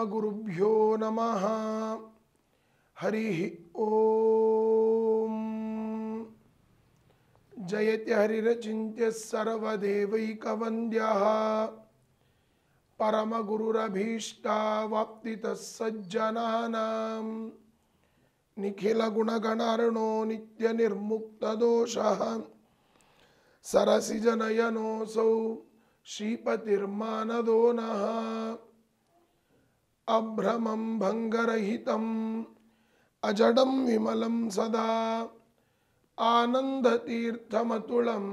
परमगुरुभ्यो नमः हरिः ॐ जयति हरिरचिन्त्यः सर्वदेवैकवन्द्यः परमगुरुरभीष्टावाप्तितः सज्जनानां निखिलगुणगणार्णो नित्यनिर्मुक्तदोषः सरसिजनयनोऽसौ श्रीपतिर्मानदो नः अभ्रमं भङ्गरहितम् अजडं विमलं सदा आनन्दतीर्थमतुलं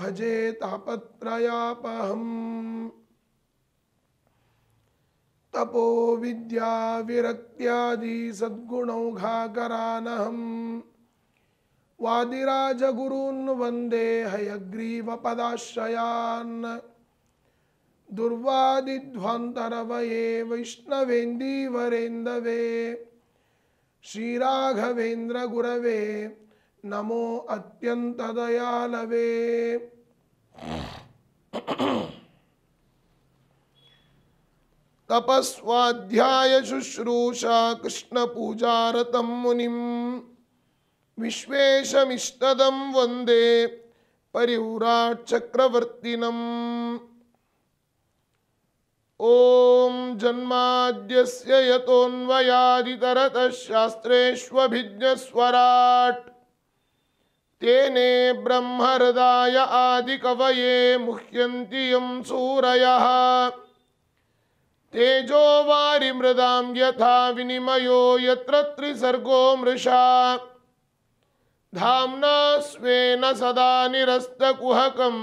भजे तापत्रयापहम् तपो विद्या विरक्त्यादि सद्गुणौघाकरानहम् वादिराजगुरून् वन्दे हयग्रीवपदाश्रयान् दुर्वादिध्वान्तरवये वैष्णवेन्दीवरेन्दवे श्रीराघवेन्द्रगुरवे नमो तपस्वाध्याय शुश्रूषा कृष्णपूजार मुनि मुनिं विश्वेशमिष्टदं वन्दे परिव्राट्चक्रवर्तिनम् ओम जन्माद्यस्य यतोऽन्वयादितरतः शास्त्रेष्वभिज्ञस्वराट् तेने ब्रह्महृदाय आदिकवये मुह्यन्ति यं सूरयः तेजो वारिमृदां यथा विनिमयो यत्र त्रिसर्गो मृषा धाम्ना स्वेन सदा निरस्तकुहकम्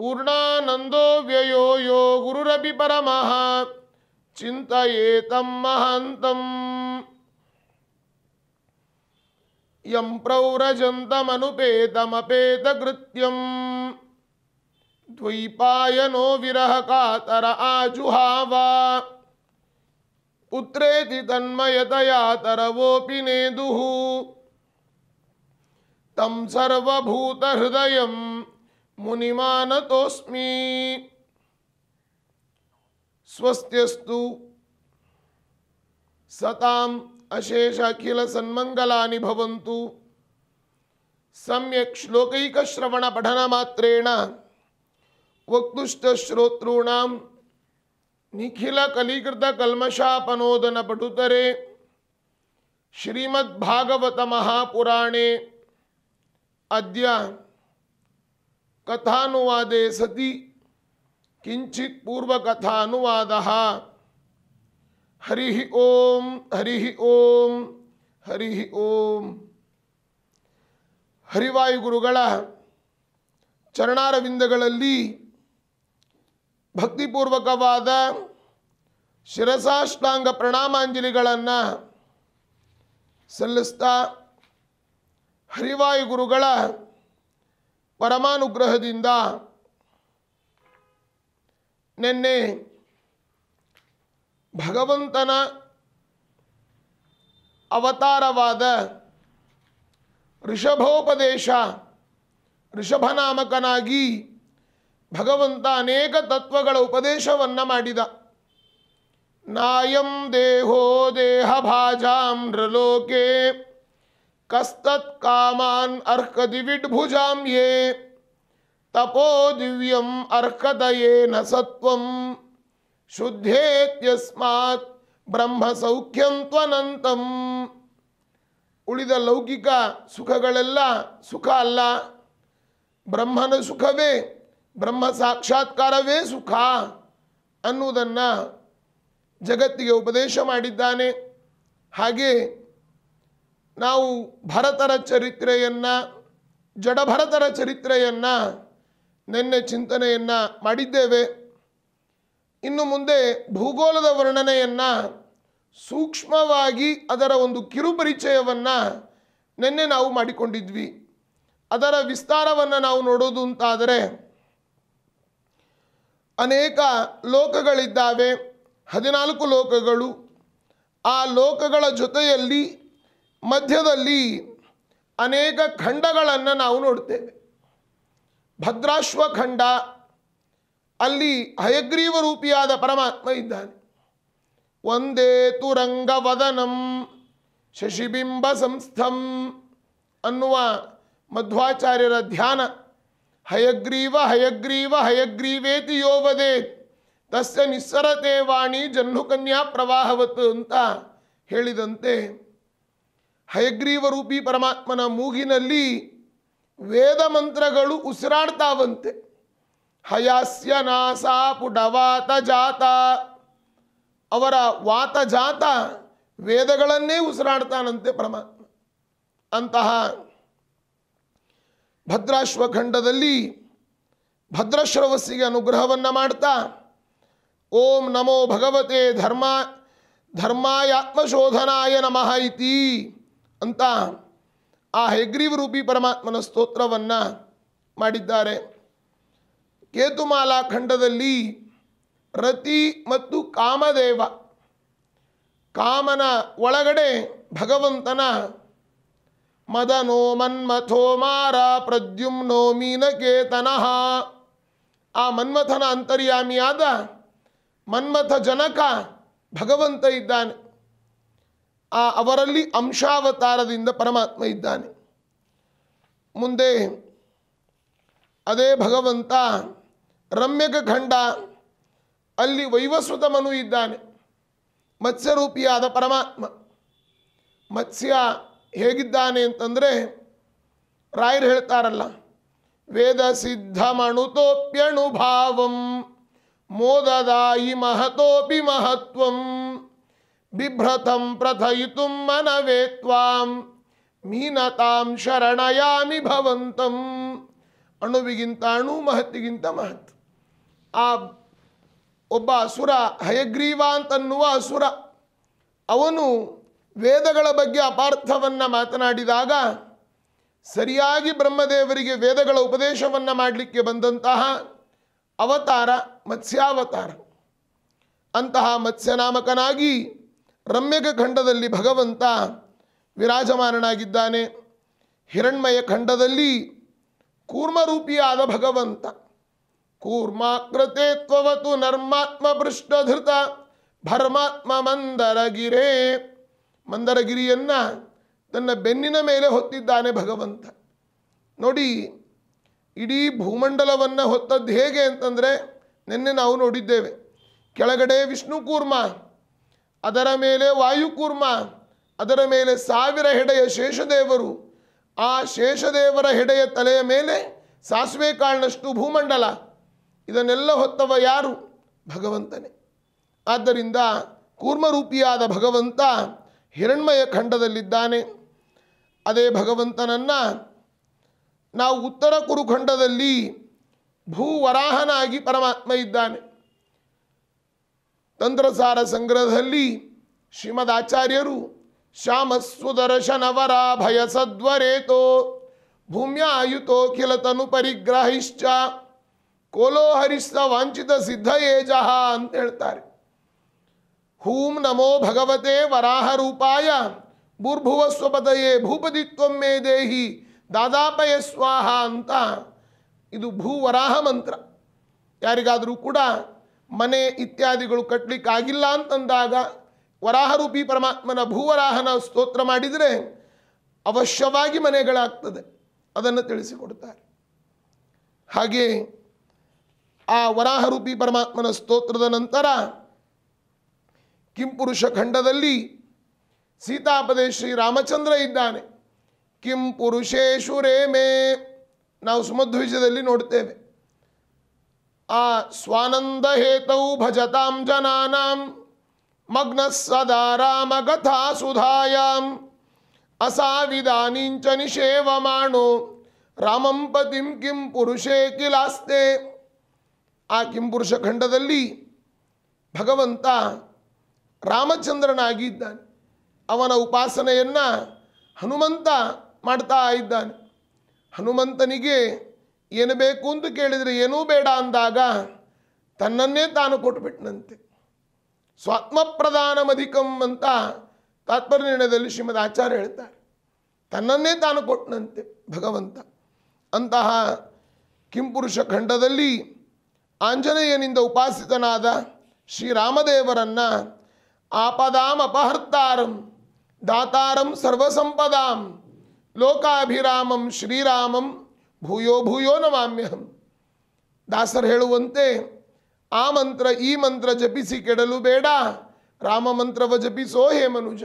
पूर्णानंदो व्ययो यो गुरुरपि परमः चिन्तयेतं महान्तम् यं प्रौरजन्तमनुपेतमपेतकृत्यं द्वैपायनो विरहकातर आजुहावा पुत्रेति तन्मयतया तरवोऽपि नेदुः तं सर्वभूतहृदयम् ಸ್ವಸ್ತ್ಯಸ್ತು ಸತಾಂ ಅಶೇಷ ಅಖಿಲ ಸನ್ಮಂಗಲಾನಿ ಭವಂತು ಸಮ್ಯಕ್ ಶ್ಲೋಕೈಕ ಶ್ರವಣ ಪಠನ ಮಾತ್ರೇಣ ವಕ್ತುಷ್ಟ ಶ್ರೋತೃಣ ನಿಖಿಲ ಕಲೀಕೃತ ಕಲ್ಮಷಾಪನೋದನ ಪಟುತರೆ ಶ್ರೀಮದ್ಭಾಗವತ ಮಹಾಪುರಾಣೇ ಅದ್ಯ ಕಥಾನುವಾದೆ ಸತಿ ಕಿಂಚಿತ್ ಪೂರ್ವಕಥಾನುವಾದ ಹರಿ ಓಂ ಹರಿ ಓಂ ಹರಿ ಓಂ ಹರಿವಾಯುಗುರುಗಳ ಗುರುಗಳ ಚರಣಾರವಿಂದಗಳಲ್ಲಿ ಭಕ್ತಿಪೂರ್ವಕವಾದ ಶಿರಸಾಷ್ಟಾಂಗ ಪ್ರಣಾಮಾಂಜಲಿಗಳನ್ನು ಸಲ್ಲಿಸ್ತಾ ಹರಿವಾಯುಗುರುಗಳ ಗುರುಗಳ ಪರಮಾನುಗ್ರಹದಿಂದ ನಿನ್ನೆ ಭಗವಂತನ ಅವತಾರವಾದ ಋಷಭೋಪದೇಶ ಋಷಭನಾಮಕನಾಗಿ ಭಗವಂತ ಅನೇಕ ತತ್ವಗಳ ಉಪದೇಶವನ್ನು ಮಾಡಿದ ನಾಯಂ ದೇಹೋ ದೇಹ ಕಸ್ತತ್ ಕಾಮಾನ್ ಅರ್ಕ ದಿವಿಡ್ಭುಜಾಂ ಯೇ ತಪೋ ದಿವ್ಯಂ ಅರ್ಕದಯೇನ ಸತ್ವಂ ಶುದ್ಧೇತ್ಯಸ್ಮಾತ್ ಬ್ರಹ್ಮ ಸೌಖ್ಯಂ ತ್ವನಂತಂ ಉಳಿದ ಲೌಕಿಕ ಸುಖಗಳೆಲ್ಲ ಸುಖ ಅಲ್ಲ ಬ್ರಹ್ಮನ ಸುಖವೇ ಬ್ರಹ್ಮ ಸಾಕ್ಷಾತ್ಕಾರವೇ ಸುಖ ಅನ್ನುವುದನ್ನು ಜಗತ್ತಿಗೆ ಉಪದೇಶ ಮಾಡಿದ್ದಾನೆ ಹಾಗೆ ನಾವು ಭರತರ ಚರಿತ್ರೆಯನ್ನು ಜಡಭರತರ ಚರಿತ್ರೆಯನ್ನು ನಿನ್ನೆ ಚಿಂತನೆಯನ್ನು ಮಾಡಿದ್ದೇವೆ ಇನ್ನು ಮುಂದೆ ಭೂಗೋಳದ ವರ್ಣನೆಯನ್ನು ಸೂಕ್ಷ್ಮವಾಗಿ ಅದರ ಒಂದು ಕಿರುಪರಿಚಯವನ್ನು ನಿನ್ನೆ ನಾವು ಮಾಡಿಕೊಂಡಿದ್ವಿ ಅದರ ವಿಸ್ತಾರವನ್ನು ನಾವು ನೋಡೋದು ಅಂತಾದರೆ ಅನೇಕ ಲೋಕಗಳಿದ್ದಾವೆ ಹದಿನಾಲ್ಕು ಲೋಕಗಳು ಆ ಲೋಕಗಳ ಜೊತೆಯಲ್ಲಿ ಮಧ್ಯದಲ್ಲಿ ಅನೇಕ ಖಂಡಗಳನ್ನು ನಾವು ನೋಡ್ತೇವೆ ಭದ್ರಾಶ್ವಖಂಡ ಖಂಡ ಅಲ್ಲಿ ಹಯಗ್ರೀವ ರೂಪಿಯಾದ ಪರಮಾತ್ಮ ಇದ್ದಾನೆ ಒಂದೇ ವದನಂ ಶಶಿಬಿಂಬ ಸಂಸ್ಥಂ ಅನ್ನುವ ಮಧ್ವಾಚಾರ್ಯರ ಧ್ಯಾನ ಹಯಗ್ರೀವ ಹಯಗ್ರೀವ ಹಯಗ್ರೀವೇತಿ ಯೋವದೆ ತಸ್ಯ ನಿಸ್ಸರತೆ ವಾಣಿ ಜಹ್ನುಕನ್ಯಾ ಪ್ರವಾಹವತ್ತು ಅಂತ ಹೇಳಿದಂತೆ ಹಯಗ್ರೀವರೂಪಿ ಪರಮಾತ್ಮನ ಮೂಗಿನಲ್ಲಿ ವೇದ ಮಂತ್ರಗಳು ಉಸಿರಾಡ್ತಾವಂತೆ ಹಯಾಸ್ಯ ನಾಸಾ ಪುಡವಾತ ಜಾತ ಅವರ ವಾತ ಜಾತ ವೇದಗಳನ್ನೇ ಉಸಿರಾಡ್ತಾನಂತೆ ಪರಮಾತ್ಮ ಅಂತಹ ಭದ್ರಾಶ್ವಖಂಡದಲ್ಲಿ ಭದ್ರಶ್ರವಸ್ಸಿಗೆ ಅನುಗ್ರಹವನ್ನು ಮಾಡ್ತಾ ಓಂ ನಮೋ ಭಗವತೆ ಧರ್ಮ ಧರ್ಮಾಯಾತ್ಮಶೋಧನಾಯ ನಮಃ ಇತಿ ಅಂತ ಆ ರೂಪಿ ಪರಮಾತ್ಮನ ಸ್ತೋತ್ರವನ್ನು ಮಾಡಿದ್ದಾರೆ ಕೇತುಮಾಲಾ ಖಂಡದಲ್ಲಿ ರತಿ ಮತ್ತು ಕಾಮದೇವ ಕಾಮನ ಒಳಗಡೆ ಭಗವಂತನ ಮದನೋ ಮನ್ಮಥೋ ಮಾರ ಪ್ರದ್ಯುಮ್ನೋ ಮೀನಕೇತನಃ ಆ ಮನ್ಮಥನ ಅಂತರ್ಯಾಮಿಯಾದ ಮನ್ಮಥ ಜನಕ ಭಗವಂತ ಇದ್ದಾನೆ ಆ ಅವರಲ್ಲಿ ಅಂಶಾವತಾರದಿಂದ ಪರಮಾತ್ಮ ಇದ್ದಾನೆ ಮುಂದೆ ಅದೇ ಭಗವಂತ ರಮ್ಯಕ ಖಂಡ ಅಲ್ಲಿ ವೈವಸ್ವತ ಮನು ಇದ್ದಾನೆ ಮತ್ಸ್ಯರೂಪಿಯಾದ ಪರಮಾತ್ಮ ಮತ್ಸ್ಯ ಹೇಗಿದ್ದಾನೆ ಅಂತಂದರೆ ರಾಯರು ಹೇಳ್ತಾರಲ್ಲ ವೇದ ಸಿದ್ಧ ಮಣುತೋಪ್ಯಣು ಭಾವಂ ಮೋದದಾಯಿ ಮಹತೋಪಿ ಮಹತ್ವಂ ಬಿಭ್ರತಂ ಪ್ರಥಯಿತುಂ ಮನವೇ ತ್ವಾಂ ಮೀನತಾಂ ಶರಣಯಾಮಿ ಭವಂತಂ ಅಣುವಿಗಿಂತ ಅಣು ಮಹತ್ತಿಗಿಂತ ಮಹತ್ ಆ ಒಬ್ಬ ಅಸುರ ಹಯಗ್ರೀವ ಅಂತನ್ನುವ ಅಸುರ ಅವನು ವೇದಗಳ ಬಗ್ಗೆ ಅಪಾರ್ಥವನ್ನು ಮಾತನಾಡಿದಾಗ ಸರಿಯಾಗಿ ಬ್ರಹ್ಮದೇವರಿಗೆ ವೇದಗಳ ಉಪದೇಶವನ್ನು ಮಾಡಲಿಕ್ಕೆ ಬಂದಂತಹ ಅವತಾರ ಮತ್ಸ್ಯಾವತಾರ ಅಂತಹ ಮತ್ಸ್ಯನಾಮಕನಾಗಿ ರಮ್ಯಕ ಖಂಡದಲ್ಲಿ ಭಗವಂತ ವಿರಾಜಮಾನನಾಗಿದ್ದಾನೆ ಹಿರಣ್ಮಯ ಖಂಡದಲ್ಲಿ ಕೂರ್ಮರೂಪಿಯಾದ ಭಗವಂತ ಕೂರ್ಮಾಕೃತೆ ತ್ವವತು ನರ್ಮಾತ್ಮ ಪೃಷ್ಠಧೃತ ಭರ್ಮಾತ್ಮ ಮಂದರಗಿರೇ ಮಂದರಗಿರಿಯನ್ನು ತನ್ನ ಬೆನ್ನಿನ ಮೇಲೆ ಹೊತ್ತಿದ್ದಾನೆ ಭಗವಂತ ನೋಡಿ ಇಡೀ ಭೂಮಂಡಲವನ್ನು ಹೊತ್ತದ್ದು ಹೇಗೆ ಅಂತಂದರೆ ನಿನ್ನೆ ನಾವು ನೋಡಿದ್ದೇವೆ ಕೆಳಗಡೆ ವಿಷ್ಣು ಕೂರ್ಮ ಅದರ ಮೇಲೆ ವಾಯುಕೂರ್ಮ ಅದರ ಮೇಲೆ ಸಾವಿರ ಹೆಡೆಯ ಶೇಷದೇವರು ಆ ಶೇಷದೇವರ ಹೆಡೆಯ ತಲೆಯ ಮೇಲೆ ಸಾಸಿವೆ ಕಾಳಿನಷ್ಟು ಭೂಮಂಡಲ ಇದನ್ನೆಲ್ಲ ಹೊತ್ತವ ಯಾರು ಭಗವಂತನೇ ಆದ್ದರಿಂದ ಕೂರ್ಮರೂಪಿಯಾದ ಭಗವಂತ ಹಿರಣ್ಮಯ ಖಂಡದಲ್ಲಿದ್ದಾನೆ ಅದೇ ಭಗವಂತನನ್ನು ನಾವು ಉತ್ತರ ಕುರುಖಂಡದಲ್ಲಿ ಭೂವರಾಹನಾಗಿ ಪರಮಾತ್ಮ ಇದ್ದಾನೆ ತಂತ್ರಸಾರ ಸಂಗ್ರಹದಲ್ಲಿ ಶ್ರೀಮದ್ ಆಚಾರ್ಯರು ಶામಸ್ಸುದರ್ಶನ ವರಾ ಭಯಸದ್ವರೇತೋ ಭೂಮ್ಯಾಯುತೋ ಖಿಲತನು ಪರಿಗ್ರಹิಶ್ಚ ಕೋಲೋ ಹರಿಸ್ತಾ ವಾಂಚಿತ ಸಿದ್ಧಯೇಜಹ ಅಂತ ಹೇಳ್ತಾರೆ ಊಮ್ ನಮೋ ಭಗವತೇ ವರಾಹ ರೂಪಾಯ ರ್ಭುವ ಸ್ವಪದಯೇ ಭೂಪದಿತ್ವಂ ಮೇ ದೇಹಿ ದಾದಾಪಯಸ್ವಾಹಾ ಅಂತ ಇದು ಭೂ ವರಾಹ ಮಂತ್ರ ಯಾರಿಗಾದರೂ ಕೂಡ ಮನೆ ಇತ್ಯಾದಿಗಳು ಕಟ್ಟಲಿಕ್ಕಾಗಿಲ್ಲ ಅಂತಂದಾಗ ವರಾಹರೂಪಿ ಪರಮಾತ್ಮನ ಭೂವರಾಹನ ಸ್ತೋತ್ರ ಮಾಡಿದರೆ ಅವಶ್ಯವಾಗಿ ಮನೆಗಳಾಗ್ತದೆ ಅದನ್ನು ತಿಳಿಸಿಕೊಡ್ತಾರೆ ಹಾಗೆ ಆ ವರಾಹರೂಪಿ ಪರಮಾತ್ಮನ ಸ್ತೋತ್ರದ ನಂತರ ಕಿಂಪುರುಷ ಖಂಡದಲ್ಲಿ ಸೀತಾಪದೇ ಶ್ರೀರಾಮಚಂದ್ರ ಇದ್ದಾನೆ ಕಿಂ ಪುರುಷೇಶು ರೇಮೇ ನಾವು ಸುಮಧ್ವಿಜದಲ್ಲಿ ನೋಡ್ತೇವೆ ಆ ಸ್ವಾನಂದ ಹೇತೌ ಭಜತಾಂ ಜನಾನಾಂ ಮಗ್ನ ಸದಾ ರಾಮಗಥಾ ಸುಧಾಯಾಂ ಅಸಾ ವಿಧಾನಿಂಚ ರಾಮಂ ಪತಿಂ ಕಿಂ ಪುರುಷೇ ಕಿಲಾಸ್ತೆ ಆ ಪುರುಷ ಖಂಡದಲ್ಲಿ ಭಗವಂತ ರಾಮಚಂದ್ರನಾಗಿದ್ದಾನೆ ಅವನ ಉಪಾಸನೆಯನ್ನು ಹನುಮಂತ ಮಾಡ್ತಾ ಇದ್ದಾನೆ ಹನುಮಂತನಿಗೆ ಏನು ಬೇಕು ಅಂತ ಕೇಳಿದರೆ ಏನೂ ಬೇಡ ಅಂದಾಗ ತನ್ನನ್ನೇ ತಾನು ಕೊಟ್ಟುಬಿಟ್ಟನಂತೆ ಸ್ವಾತ್ಮ ಪ್ರಧಾನಮಧಿಕಂ ಅಂತ ತಾತ್ಪರ್ಯ ನಿರ್ಣಯದಲ್ಲಿ ಶ್ರೀಮದ್ ಆಚಾರ್ಯ ಹೇಳ್ತಾರೆ ತನ್ನನ್ನೇ ತಾನು ಕೊಟ್ಟನಂತೆ ಭಗವಂತ ಅಂತಹ ಕಿಂಪುರುಷ ಖಂಡದಲ್ಲಿ ಆಂಜನೇಯನಿಂದ ಉಪಾಸಿತನಾದ ಶ್ರೀರಾಮದೇವರನ್ನು ಆಪದಾಂ ಅಪಹರ್ತಾರಂ ದಾತಾರಂ ಸರ್ವಸಂಪದಾಂ ಲೋಕಾಭಿರಾಮಂ ಶ್ರೀರಾಮಂ ಭೂಯೋ ಭೂಯೋ ನಮಾಮ್ಯಹಂ ದಾಸರು ಹೇಳುವಂತೆ ಆ ಮಂತ್ರ ಈ ಮಂತ್ರ ಜಪಿಸಿ ಕೆಡಲು ಬೇಡ ರಾಮ ಮಂತ್ರವ ಜಪಿಸೋ ಹೇ ಮನುಜ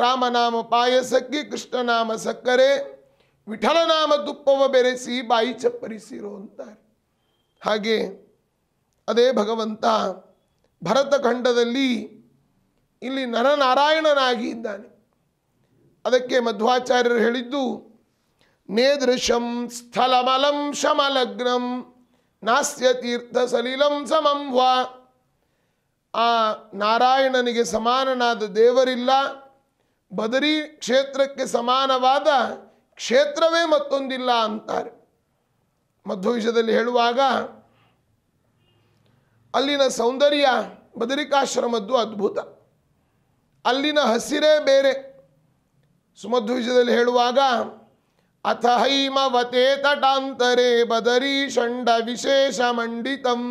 ರಾಮನಾಮ ಪಾಯಸಕ್ಕೆ ಕೃಷ್ಣನಾಮ ಸಕ್ಕರೆ ವಿಠಲನಾಮ ತುಪ್ಪವ ಬೆರೆಸಿ ಬಾಯಿ ಚಪ್ಪರಿಸಿರೋ ಅಂತಾರೆ ಹಾಗೆ ಅದೇ ಭಗವಂತ ಭರತಖಂಡದಲ್ಲಿ ಇಲ್ಲಿ ನರನಾರಾಯಣನಾಗಿ ಇದ್ದಾನೆ ಅದಕ್ಕೆ ಮಧ್ವಾಚಾರ್ಯರು ಹೇಳಿದ್ದು ನೇದೃಶಂ ಸ್ಥಲಮಲಂ ಶಮಲಗ್ನಂ ನಾಸ್ಯ ಸಲೀಲಂ ಸಮಂ ವಾ ಆ ನಾರಾಯಣನಿಗೆ ಸಮಾನನಾದ ದೇವರಿಲ್ಲ ಬದರಿ ಕ್ಷೇತ್ರಕ್ಕೆ ಸಮಾನವಾದ ಕ್ಷೇತ್ರವೇ ಮತ್ತೊಂದಿಲ್ಲ ಅಂತಾರೆ ಮಧ್ವವಿಷದಲ್ಲಿ ಹೇಳುವಾಗ ಅಲ್ಲಿನ ಸೌಂದರ್ಯ ಬದರಿಕಾಶ್ರಮದ್ದು ಅದ್ಭುತ ಅಲ್ಲಿನ ಹಸಿರೇ ಬೇರೆ ಸುಮಧ್ವವಿಷದಲ್ಲಿ ಹೇಳುವಾಗ ಹೈಮವತೆ ತಟಾಂತರೇ ಬದರೀ ಷಂಡ ವಿಶೇಷ ಮಂಡಿತಂ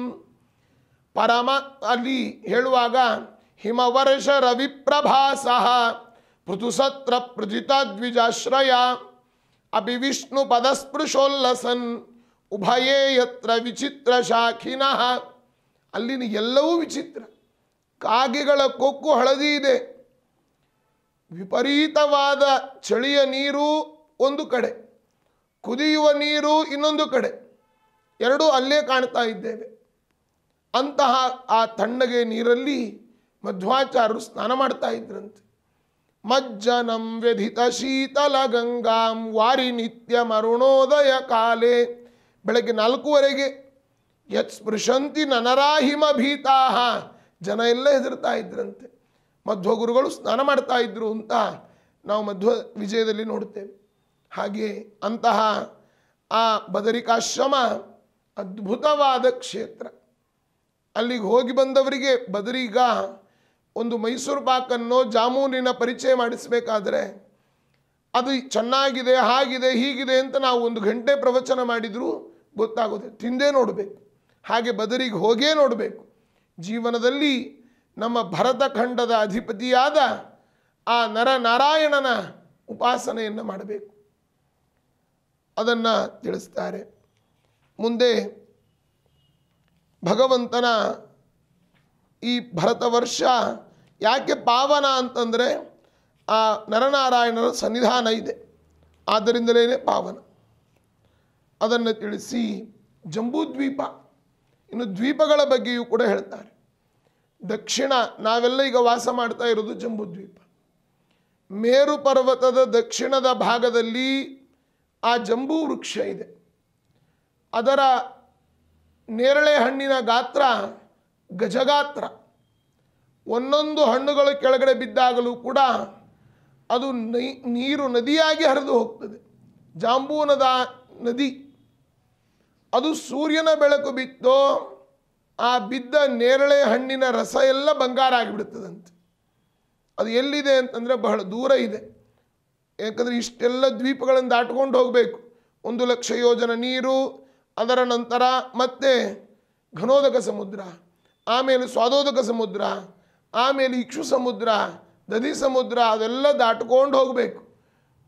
ಪರಮ ಅಲ್ಲಿ ಹೇಳುವಾಗ ಹಿಮವರ್ಷ ಸಹ ಪೃಥುಸತ್ರ ಪೃಥಿತ ದ್ವಿಜಾಶ್ರಯ ಅಭಿ ವಿಷ್ಣು ಪದಸ್ಪೃಶೋಲ್ಲಸನ್ ಉಭಯೇ ಯತ್ರ ವಿಚಿತ್ರ ಶಾಖಿನಃ ಅಲ್ಲಿನ ಎಲ್ಲವೂ ವಿಚಿತ್ರ ಕಾಗೆಗಳ ಕೊಕ್ಕು ಹಳದಿ ಇದೆ ವಿಪರೀತವಾದ ಚಳಿಯ ನೀರು ಒಂದು ಕಡೆ ಕುದಿಯುವ ನೀರು ಇನ್ನೊಂದು ಕಡೆ ಎರಡೂ ಅಲ್ಲೇ ಕಾಣ್ತಾ ಇದ್ದೇವೆ ಅಂತಹ ಆ ತಣ್ಣಗೆ ನೀರಲ್ಲಿ ಮಧ್ವಾಚಾರರು ಸ್ನಾನ ಮಾಡ್ತಾ ಇದ್ರಂತೆ ಮಜ್ಜನಂ ವ್ಯಧಿತ ಶೀತಲ ಗಂಗಾಂ ವಾರಿ ನಿತ್ಯ ಮರುಣೋದಯ ಕಾಲೇ ಬೆಳಗ್ಗೆ ನಾಲ್ಕೂವರೆಗೆ ಯತ್ ಸ್ಪೃಶಂತಿ ನನರಾಹಿಮ ಭೀತಾಹ ಜನ ಎಲ್ಲ ಹೆದರ್ತಾ ಇದ್ರಂತೆ ಮಧ್ವ ಗುರುಗಳು ಸ್ನಾನ ಮಾಡ್ತಾ ಇದ್ರು ಅಂತ ನಾವು ಮಧ್ವ ವಿಜಯದಲ್ಲಿ ನೋಡ್ತೇವೆ ಹಾಗೆ ಅಂತಹ ಆ ಬದರಿಕಾಶ್ರಮ ಅದ್ಭುತವಾದ ಕ್ಷೇತ್ರ ಅಲ್ಲಿಗೆ ಹೋಗಿ ಬಂದವರಿಗೆ ಬದರಿಗ ಒಂದು ಮೈಸೂರು ಪಾಕನ್ನು ಜಾಮೂನಿನ ಪರಿಚಯ ಮಾಡಿಸಬೇಕಾದ್ರೆ ಅದು ಚೆನ್ನಾಗಿದೆ ಹಾಗಿದೆ ಹೀಗಿದೆ ಅಂತ ನಾವು ಒಂದು ಗಂಟೆ ಪ್ರವಚನ ಮಾಡಿದರೂ ಗೊತ್ತಾಗೋದೆ ತಿಂದೇ ನೋಡಬೇಕು ಹಾಗೆ ಬದರಿಗೆ ಹೋಗೇ ನೋಡಬೇಕು ಜೀವನದಲ್ಲಿ ನಮ್ಮ ಭರತಖಂಡದ ಅಧಿಪತಿಯಾದ ಆ ನರನಾರಾಯಣನ ಉಪಾಸನೆಯನ್ನು ಮಾಡಬೇಕು ಅದನ್ನು ತಿಳಿಸ್ತಾರೆ ಮುಂದೆ ಭಗವಂತನ ಈ ಭರತ ವರ್ಷ ಯಾಕೆ ಪಾವನ ಅಂತಂದರೆ ಆ ನರನಾರಾಯಣರ ಸನ್ನಿಧಾನ ಇದೆ ಆದ್ದರಿಂದಲೇ ಪಾವನ ಅದನ್ನು ತಿಳಿಸಿ ಜಂಬೂದ್ವೀಪ ಇನ್ನು ದ್ವೀಪಗಳ ಬಗ್ಗೆಯೂ ಕೂಡ ಹೇಳ್ತಾರೆ ದಕ್ಷಿಣ ನಾವೆಲ್ಲ ಈಗ ವಾಸ ಮಾಡ್ತಾ ಇರೋದು ಜಂಬೂದ್ವೀಪ ಮೇರು ಪರ್ವತದ ದಕ್ಷಿಣದ ಭಾಗದಲ್ಲಿ ಆ ಜಂಬೂ ವೃಕ್ಷ ಇದೆ ಅದರ ನೇರಳೆ ಹಣ್ಣಿನ ಗಾತ್ರ ಗಜಗಾತ್ರ ಒಂದೊಂದು ಹಣ್ಣುಗಳು ಕೆಳಗಡೆ ಬಿದ್ದಾಗಲೂ ಕೂಡ ಅದು ನೀರು ನದಿಯಾಗಿ ಹರಿದು ಹೋಗ್ತದೆ ಜಾಂಬೂನದ ನದಿ ಅದು ಸೂರ್ಯನ ಬೆಳಕು ಬಿತ್ತೋ ಆ ಬಿದ್ದ ನೇರಳೆ ಹಣ್ಣಿನ ರಸ ಎಲ್ಲ ಬಂಗಾರ ಆಗಿಬಿಡ್ತದಂತೆ ಅದು ಎಲ್ಲಿದೆ ಅಂತಂದರೆ ಬಹಳ ದೂರ ಇದೆ ಯಾಕಂದರೆ ಇಷ್ಟೆಲ್ಲ ದ್ವೀಪಗಳನ್ನು ದಾಟ್ಕೊಂಡು ಹೋಗಬೇಕು ಒಂದು ಲಕ್ಷ ಯೋಜನ ನೀರು ಅದರ ನಂತರ ಮತ್ತೆ ಘನೋದಕ ಸಮುದ್ರ ಆಮೇಲೆ ಸ್ವಾದೋದಕ ಸಮುದ್ರ ಆಮೇಲೆ ಇಕ್ಷು ಸಮುದ್ರ ದಧಿ ಸಮುದ್ರ ಅದೆಲ್ಲ ದಾಟ್ಕೊಂಡು ಹೋಗಬೇಕು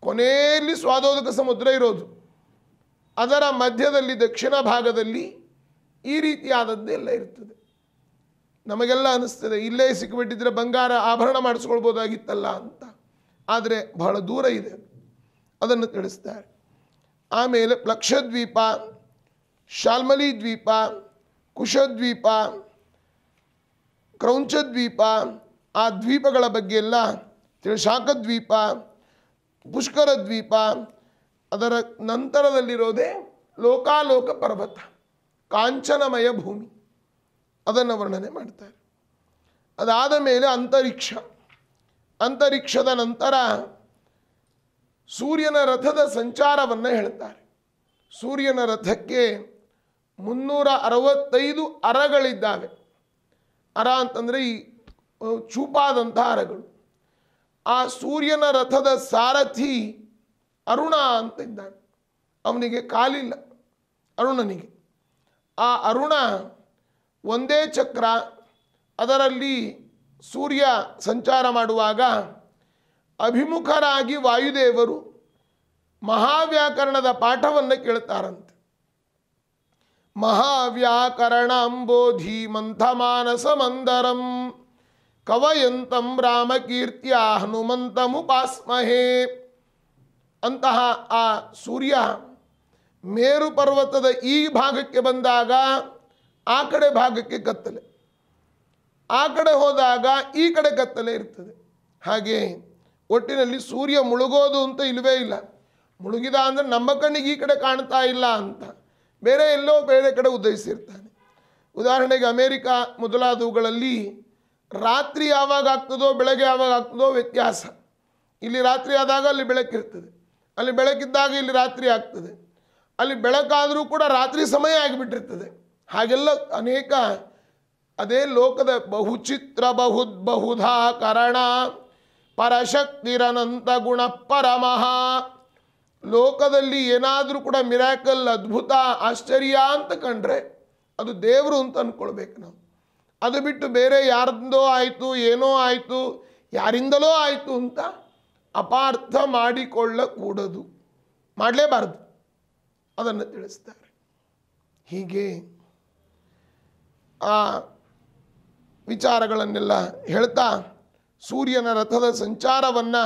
ಕೊನೆಯಲ್ಲಿ ಸ್ವಾದೋದಕ ಸಮುದ್ರ ಇರೋದು ಅದರ ಮಧ್ಯದಲ್ಲಿ ದಕ್ಷಿಣ ಭಾಗದಲ್ಲಿ ಈ ಎಲ್ಲ ಇರ್ತದೆ ನಮಗೆಲ್ಲ ಅನಿಸ್ತದೆ ಇಲ್ಲೇ ಸಿಕ್ಕಿಬಿಟ್ಟಿದ್ರೆ ಬಂಗಾರ ಆಭರಣ ಮಾಡಿಸ್ಕೊಳ್ಬೋದಾಗಿತ್ತಲ್ಲ ಅಂತ ಆದರೆ ಬಹಳ ದೂರ ಇದೆ ಅದನ್ನು ತಿಳಿಸ್ತಾರೆ ಆಮೇಲೆ ಲಕ್ಷದ್ವೀಪ ಶಾಲ್ಮಲಿ ದ್ವೀಪ ಕುಶದ್ವೀಪ ಕ್ರೌಂಚದ್ವೀಪ ಆ ದ್ವೀಪಗಳ ಬಗ್ಗೆ ಎಲ್ಲ ಶಾಖದ್ವೀಪ ಪುಷ್ಕರ ದ್ವೀಪ ಅದರ ನಂತರದಲ್ಲಿರೋದೇ ಲೋಕಾಲೋಕ ಪರ್ವತ ಕಾಂಚನಮಯ ಭೂಮಿ ಅದನ್ನು ವರ್ಣನೆ ಮಾಡ್ತಾರೆ ಅದಾದ ಮೇಲೆ ಅಂತರಿಕ್ಷ ಅಂತರಿಕ್ಷದ ನಂತರ ಸೂರ್ಯನ ರಥದ ಸಂಚಾರವನ್ನು ಹೇಳ್ತಾರೆ ಸೂರ್ಯನ ರಥಕ್ಕೆ ಮುನ್ನೂರ ಅರವತ್ತೈದು ಅರಗಳಿದ್ದಾವೆ ಅರ ಅಂತಂದರೆ ಈ ಚೂಪಾದಂಥ ಅರಗಳು ಆ ಸೂರ್ಯನ ರಥದ ಸಾರಥಿ ಅರುಣ ಅಂತ ಇದ್ದಾನೆ ಅವನಿಗೆ ಕಾಲಿಲ್ಲ ಅರುಣನಿಗೆ ಆ ಅರುಣ ಒಂದೇ ಚಕ್ರ ಅದರಲ್ಲಿ ಸೂರ್ಯ ಸಂಚಾರ ಮಾಡುವಾಗ ಅಭಿಮುಖರಾಗಿ ವಾಯುದೇವರು ಮಹಾವ್ಯಾಕರಣದ ಪಾಠವನ್ನು ಕೇಳ್ತಾರಂತೆ ಮಹಾವ್ಯಾಕರಣ ಅಂಬೋಧಿ ಮಂಥಮಾನಸ ಮಂದರಂ ಕವಯಂತಂ ರಾಮಕೀರ್ತಿಯ ಹನುಮಂತಮುಪಾಸ್ಮಹೇ ಅಂತಹ ಆ ಸೂರ್ಯ ಮೇರು ಪರ್ವತದ ಈ ಭಾಗಕ್ಕೆ ಬಂದಾಗ ಆ ಕಡೆ ಭಾಗಕ್ಕೆ ಕತ್ತಲೆ ಆ ಕಡೆ ಹೋದಾಗ ಈ ಕಡೆ ಕತ್ತಲೆ ಇರ್ತದೆ ಹಾಗೆ ಒಟ್ಟಿನಲ್ಲಿ ಸೂರ್ಯ ಮುಳುಗೋದು ಅಂತ ಇಲ್ಲವೇ ಇಲ್ಲ ಮುಳುಗಿದ ಅಂದರೆ ನಮ್ಮ ಕಣ್ಣಿಗೆ ಈ ಕಡೆ ಕಾಣ್ತಾ ಇಲ್ಲ ಅಂತ ಬೇರೆ ಎಲ್ಲೋ ಬೇರೆ ಕಡೆ ಉದಯಿಸಿರ್ತಾನೆ ಉದಾಹರಣೆಗೆ ಅಮೇರಿಕಾ ಮೊದಲಾದವುಗಳಲ್ಲಿ ರಾತ್ರಿ ಯಾವಾಗ ಆಗ್ತದೋ ಬೆಳಗ್ಗೆ ಯಾವಾಗ ಆಗ್ತದೋ ವ್ಯತ್ಯಾಸ ಇಲ್ಲಿ ರಾತ್ರಿ ಆದಾಗ ಅಲ್ಲಿ ಬೆಳಕಿರ್ತದೆ ಅಲ್ಲಿ ಬೆಳಕಿದ್ದಾಗ ಇಲ್ಲಿ ರಾತ್ರಿ ಆಗ್ತದೆ ಅಲ್ಲಿ ಬೆಳಕಾದರೂ ಕೂಡ ರಾತ್ರಿ ಸಮಯ ಆಗಿಬಿಟ್ಟಿರ್ತದೆ ಹಾಗೆಲ್ಲ ಅನೇಕ ಅದೇ ಲೋಕದ ಬಹುಚಿತ್ರ ಬಹುದ್ ಬಹುಧಾ ಕರಣ ಪರಶಕ್ತಿರನಂತ ಗುಣ ಪರಮಃ ಲೋಕದಲ್ಲಿ ಏನಾದರೂ ಕೂಡ ಮಿರಾಕಲ್ ಅದ್ಭುತ ಆಶ್ಚರ್ಯ ಅಂತ ಕಂಡ್ರೆ ಅದು ದೇವರು ಅಂತ ಅಂದ್ಕೊಳ್ಬೇಕು ನಾವು ಅದು ಬಿಟ್ಟು ಬೇರೆ ಯಾರ್ದೋ ಆಯಿತು ಏನೋ ಆಯಿತು ಯಾರಿಂದಲೋ ಆಯಿತು ಅಂತ ಅಪಾರ್ಥ ಮಾಡಿಕೊಳ್ಳಕೂಡದು ಮಾಡಲೇಬಾರದು ಅದನ್ನು ತಿಳಿಸ್ತಾರೆ ಹೀಗೆ ಆ ವಿಚಾರಗಳನ್ನೆಲ್ಲ ಹೇಳ್ತಾ ಸೂರ್ಯನ ರಥದ ಸಂಚಾರವನ್ನು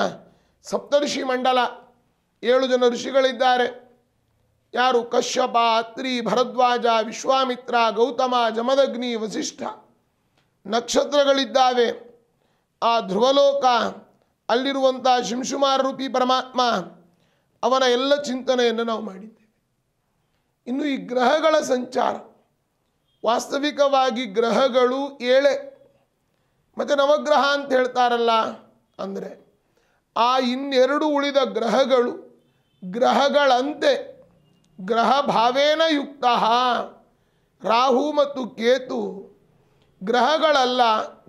ಸಪ್ತರ್ಷಿ ಮಂಡಲ ಏಳು ಜನ ಋಷಿಗಳಿದ್ದಾರೆ ಯಾರು ಕಶ್ಯಪ ಅತ್ರಿ ಭರದ್ವಾಜ ವಿಶ್ವಾಮಿತ್ರ ಗೌತಮ ಜಮದಗ್ನಿ ವಸಿಷ್ಠ ನಕ್ಷತ್ರಗಳಿದ್ದಾವೆ ಆ ಧ್ರುವಲೋಕ ಅಲ್ಲಿರುವಂಥ ಶಿಂಶುಮಾರ ರೂಪಿ ಪರಮಾತ್ಮ ಅವನ ಎಲ್ಲ ಚಿಂತನೆಯನ್ನು ನಾವು ಮಾಡಿದ್ದೇವೆ ಇನ್ನು ಈ ಗ್ರಹಗಳ ಸಂಚಾರ ವಾಸ್ತವಿಕವಾಗಿ ಗ್ರಹಗಳು ಏಳೆ ಮತ್ತು ನವಗ್ರಹ ಅಂತ ಹೇಳ್ತಾರಲ್ಲ ಅಂದರೆ ಆ ಇನ್ನೆರಡು ಉಳಿದ ಗ್ರಹಗಳು ಗ್ರಹಗಳಂತೆ ಗ್ರಹ ಭಾವೇನ ಯುಕ್ತ ರಾಹು ಮತ್ತು ಕೇತು ಗ್ರಹಗಳಲ್ಲ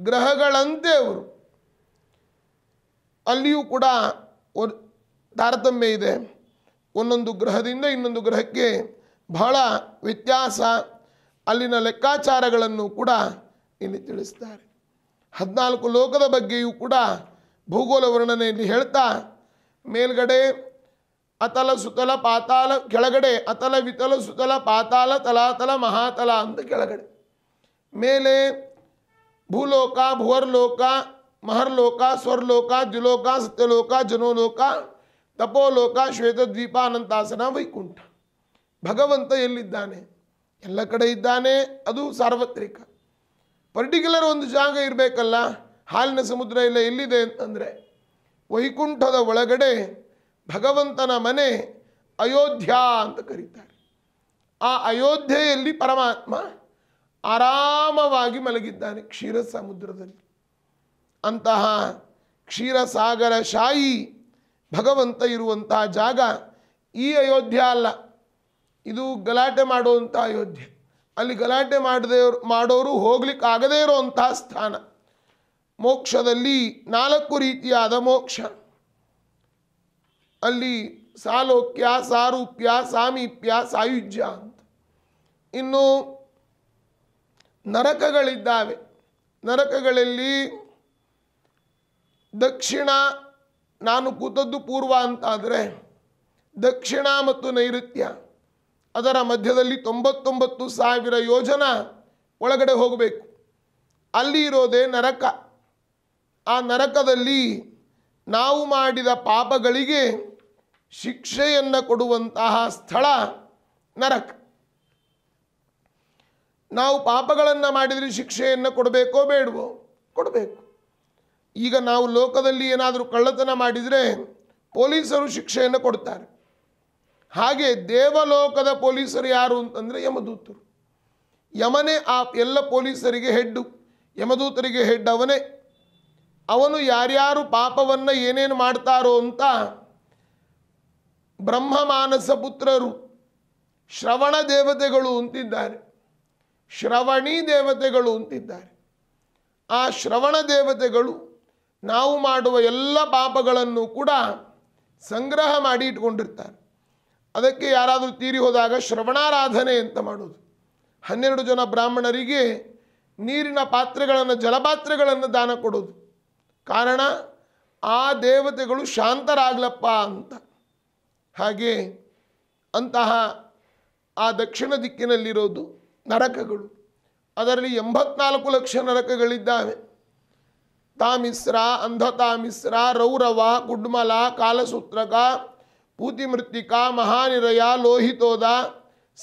ಗ್ರಹಗಳಂತೆ ಅವರು ಅಲ್ಲಿಯೂ ಕೂಡ ತಾರತಮ್ಯ ಇದೆ ಒಂದೊಂದು ಗ್ರಹದಿಂದ ಇನ್ನೊಂದು ಗ್ರಹಕ್ಕೆ ಬಹಳ ವ್ಯತ್ಯಾಸ ಅಲ್ಲಿನ ಲೆಕ್ಕಾಚಾರಗಳನ್ನು ಕೂಡ ಇಲ್ಲಿ ತಿಳಿಸ್ತಾರೆ ಹದಿನಾಲ್ಕು ಲೋಕದ ಬಗ್ಗೆಯೂ ಕೂಡ ಭೂಗೋಳ ವರ್ಣನೆಯಲ್ಲಿ ಹೇಳ್ತಾ ಮೇಲ್ಗಡೆ ಅತಲ ಸುತಲ ಪಾತಾಲ ಕೆಳಗಡೆ ಅತಲ ವಿತಲ ಸುತಲ ಪಾತಾಲ ತಲಾತಲ ಮಹಾತಲ ಅಂತ ಕೆಳಗಡೆ ಮೇಲೆ ಭೂಲೋಕ ಭುವರ್ಲೋಕ ಮಹರ್ಲೋಕ ಸ್ವರ್ಲೋಕ ದ್ವಿಲೋಕ ಸತ್ಯಲೋಕ ಜನೋಲೋಕ ತಪೋಲೋಕ ಶ್ವೇತದ್ವೀಪ ಅನಂತಾಸನ ವೈಕುಂಠ ಭಗವಂತ ಎಲ್ಲಿದ್ದಾನೆ ಎಲ್ಲ ಕಡೆ ಇದ್ದಾನೆ ಅದು ಸಾರ್ವತ್ರಿಕ ಪರ್ಟಿಕ್ಯುಲರ್ ಒಂದು ಜಾಗ ಇರಬೇಕಲ್ಲ ಹಾಲಿನ ಸಮುದ್ರ ಇಲ್ಲ ಎಲ್ಲಿದೆ ಅಂತಂದರೆ ವೈಕುಂಠದ ಒಳಗಡೆ ಭಗವಂತನ ಮನೆ ಅಯೋಧ್ಯ ಅಂತ ಕರೀತಾರೆ ಆ ಅಯೋಧ್ಯೆಯಲ್ಲಿ ಪರಮಾತ್ಮ ಆರಾಮವಾಗಿ ಮಲಗಿದ್ದಾನೆ ಕ್ಷೀರ ಸಮುದ್ರದಲ್ಲಿ ಅಂತಹ ಕ್ಷೀರಸಾಗರ ಶಾಯಿ ಭಗವಂತ ಇರುವಂತಹ ಜಾಗ ಈ ಅಯೋಧ್ಯ ಅಲ್ಲ ಇದು ಗಲಾಟೆ ಮಾಡುವಂಥ ಅಯೋಧ್ಯೆ ಅಲ್ಲಿ ಗಲಾಟೆ ಮಾಡದೆ ಮಾಡೋರು ಹೋಗ್ಲಿಕ್ಕೆ ಆಗದೇ ಇರುವಂತಹ ಸ್ಥಾನ ಮೋಕ್ಷದಲ್ಲಿ ನಾಲ್ಕು ರೀತಿಯಾದ ಮೋಕ್ಷ ಅಲ್ಲಿ ಸಾಲೋಕ್ಯ ಸಾರೂಪ್ಯ ಸಾಮೀಪ್ಯ ಸಾಯುಜ್ಯ ಅಂತ ಇನ್ನು ನರಕಗಳಿದ್ದಾವೆ ನರಕಗಳಲ್ಲಿ ದಕ್ಷಿಣ ನಾನು ಕೂತದ್ದು ಪೂರ್ವ ಅಂತಾದರೆ ದಕ್ಷಿಣ ಮತ್ತು ನೈಋತ್ಯ ಅದರ ಮಧ್ಯದಲ್ಲಿ ತೊಂಬತ್ತೊಂಬತ್ತು ಸಾವಿರ ಯೋಜನ ಒಳಗಡೆ ಹೋಗಬೇಕು ಅಲ್ಲಿ ಇರೋದೇ ನರಕ ಆ ನರಕದಲ್ಲಿ ನಾವು ಮಾಡಿದ ಪಾಪಗಳಿಗೆ ಶಿಕ್ಷೆಯನ್ನು ಕೊಡುವಂತಹ ಸ್ಥಳ ನರಕ ನಾವು ಪಾಪಗಳನ್ನು ಮಾಡಿದರೆ ಶಿಕ್ಷೆಯನ್ನು ಕೊಡಬೇಕೋ ಬೇಡವೋ ಕೊಡಬೇಕು ಈಗ ನಾವು ಲೋಕದಲ್ಲಿ ಏನಾದರೂ ಕಳ್ಳತನ ಮಾಡಿದರೆ ಪೊಲೀಸರು ಶಿಕ್ಷೆಯನ್ನು ಕೊಡ್ತಾರೆ ಹಾಗೆ ದೇವಲೋಕದ ಪೊಲೀಸರು ಯಾರು ಅಂತಂದರೆ ಯಮದೂತರು ಯಮನೇ ಆ ಎಲ್ಲ ಪೊಲೀಸರಿಗೆ ಹೆಡ್ಡು ಯಮದೂತರಿಗೆ ಹೆಡ್ ಅವನೇ ಅವನು ಯಾರ್ಯಾರು ಪಾಪವನ್ನು ಏನೇನು ಮಾಡ್ತಾರೋ ಅಂತ ಬ್ರಹ್ಮ ಮಾನಸ ಪುತ್ರರು ಶ್ರವಣ ದೇವತೆಗಳು ಅಂತಿದ್ದಾರೆ ಶ್ರವಣಿ ದೇವತೆಗಳು ಅಂತಿದ್ದಾರೆ ಆ ಶ್ರವಣ ದೇವತೆಗಳು ನಾವು ಮಾಡುವ ಎಲ್ಲ ಪಾಪಗಳನ್ನು ಕೂಡ ಸಂಗ್ರಹ ಮಾಡಿ ಇಟ್ಕೊಂಡಿರ್ತಾರೆ ಅದಕ್ಕೆ ಯಾರಾದರೂ ತೀರಿ ಹೋದಾಗ ಶ್ರವಣಾರಾಧನೆ ಅಂತ ಮಾಡೋದು ಹನ್ನೆರಡು ಜನ ಬ್ರಾಹ್ಮಣರಿಗೆ ನೀರಿನ ಪಾತ್ರೆಗಳನ್ನು ಜಲಪಾತ್ರೆಗಳನ್ನು ದಾನ ಕೊಡೋದು ಕಾರಣ ಆ ದೇವತೆಗಳು ಶಾಂತರಾಗ್ಲಪ್ಪ ಅಂತ ಹಾಗೆ ಅಂತಹ ಆ ದಕ್ಷಿಣ ದಿಕ್ಕಿನಲ್ಲಿರೋದು ನರಕಗಳು ಅದರಲ್ಲಿ ಎಂಬತ್ನಾಲ್ಕು ಲಕ್ಷ ನರಕಗಳಿದ್ದಾವೆ ತಾಮಿಸ್ರ ಅಂಧತಾಮಿಸ್ರ ರೌರವ ಗುಡ್ಮಲ ಕಾಲಸೂತ್ರಕ ಪೂತಿ ಮಹಾನಿರಯ ಲೋಹಿತೋದ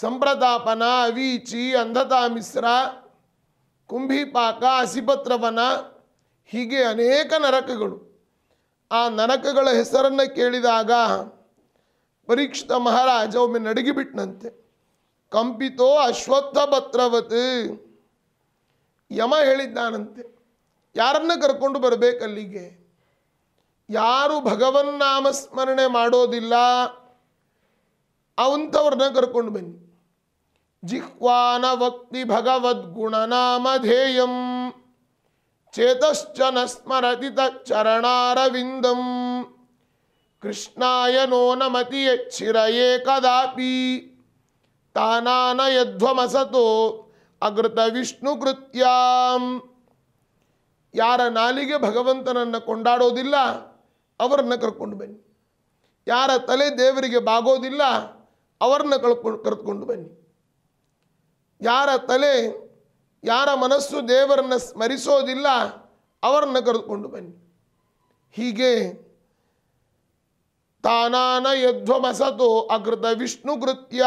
ಸಂಪ್ರತಾಪನ ಅವೀಚಿ ಅಂಧತಾ ಮಿಶ್ರ ಕುಂಭಿಪಾಕ ಹಸಿಪತ್ರವನ ಹೀಗೆ ಅನೇಕ ನರಕಗಳು ಆ ನರಕಗಳ ಹೆಸರನ್ನು ಕೇಳಿದಾಗ ಪರೀಕ್ಷಿತ ಮಹಾರಾಜ ಒಮ್ಮೆ ನಡಗಿಬಿಟ್ನಂತೆ ಕಂಪಿತೋ ಅಶ್ವತ್ಥ ಭತ್ರವತ್ ಯಮ ಹೇಳಿದ್ದಾನಂತೆ ಯಾರನ್ನು ಕರ್ಕೊಂಡು ಬರಬೇಕಲ್ಲಿಗೆ ಯಾರು ಭಗವನ್ನಾಮಸ್ಮರಣೆ ಮಾಡೋದಿಲ್ಲ ಅವಂಥವ್ರನ್ನ ಕರ್ಕೊಂಡು ಬನ್ನಿ ಜಿಹ್ವಾನ ವಕ್ತಿ ಭಗವದ್ಗುಣನಾಮಧೇಯಂ ಚೇತಶ್ಚನ ಸ್ಮರತಿತ ಸ್ಮರತಿ ಕೃಷ್ಣಾಯ ಕೃಷ್ಣಾಯನೋ ನಮತಿ ಯಚ್ಛಿರಯೇ ಕದಾಪಿ ತಾನಾನಯಧ್ವಮಸತೋ ಅಗೃತ ವಿಷ್ಣು ಕೃತ್ಯಾಂ ಯಾರ ನಾಲಿಗೆ ಭಗವಂತನನ್ನು ಕೊಂಡಾಡೋದಿಲ್ಲ ಅವರನ್ನು ಕರ್ಕೊಂಡು ಬನ್ನಿ ಯಾರ ತಲೆ ದೇವರಿಗೆ ಬಾಗೋದಿಲ್ಲ ಅವರನ್ನು ಕಳ್ಕೊಂಡು ಕರೆದುಕೊಂಡು ಬನ್ನಿ ಯಾರ ತಲೆ ಯಾರ ಮನಸ್ಸು ದೇವರನ್ನು ಸ್ಮರಿಸೋದಿಲ್ಲ ಅವರನ್ನು ಕರೆದುಕೊಂಡು ಬನ್ನಿ ಹೀಗೆ ತಾನಾನ ಯಧ್ವಮಸತು ಅಕೃತ ವಿಷ್ಣು ಕೃತ್ಯ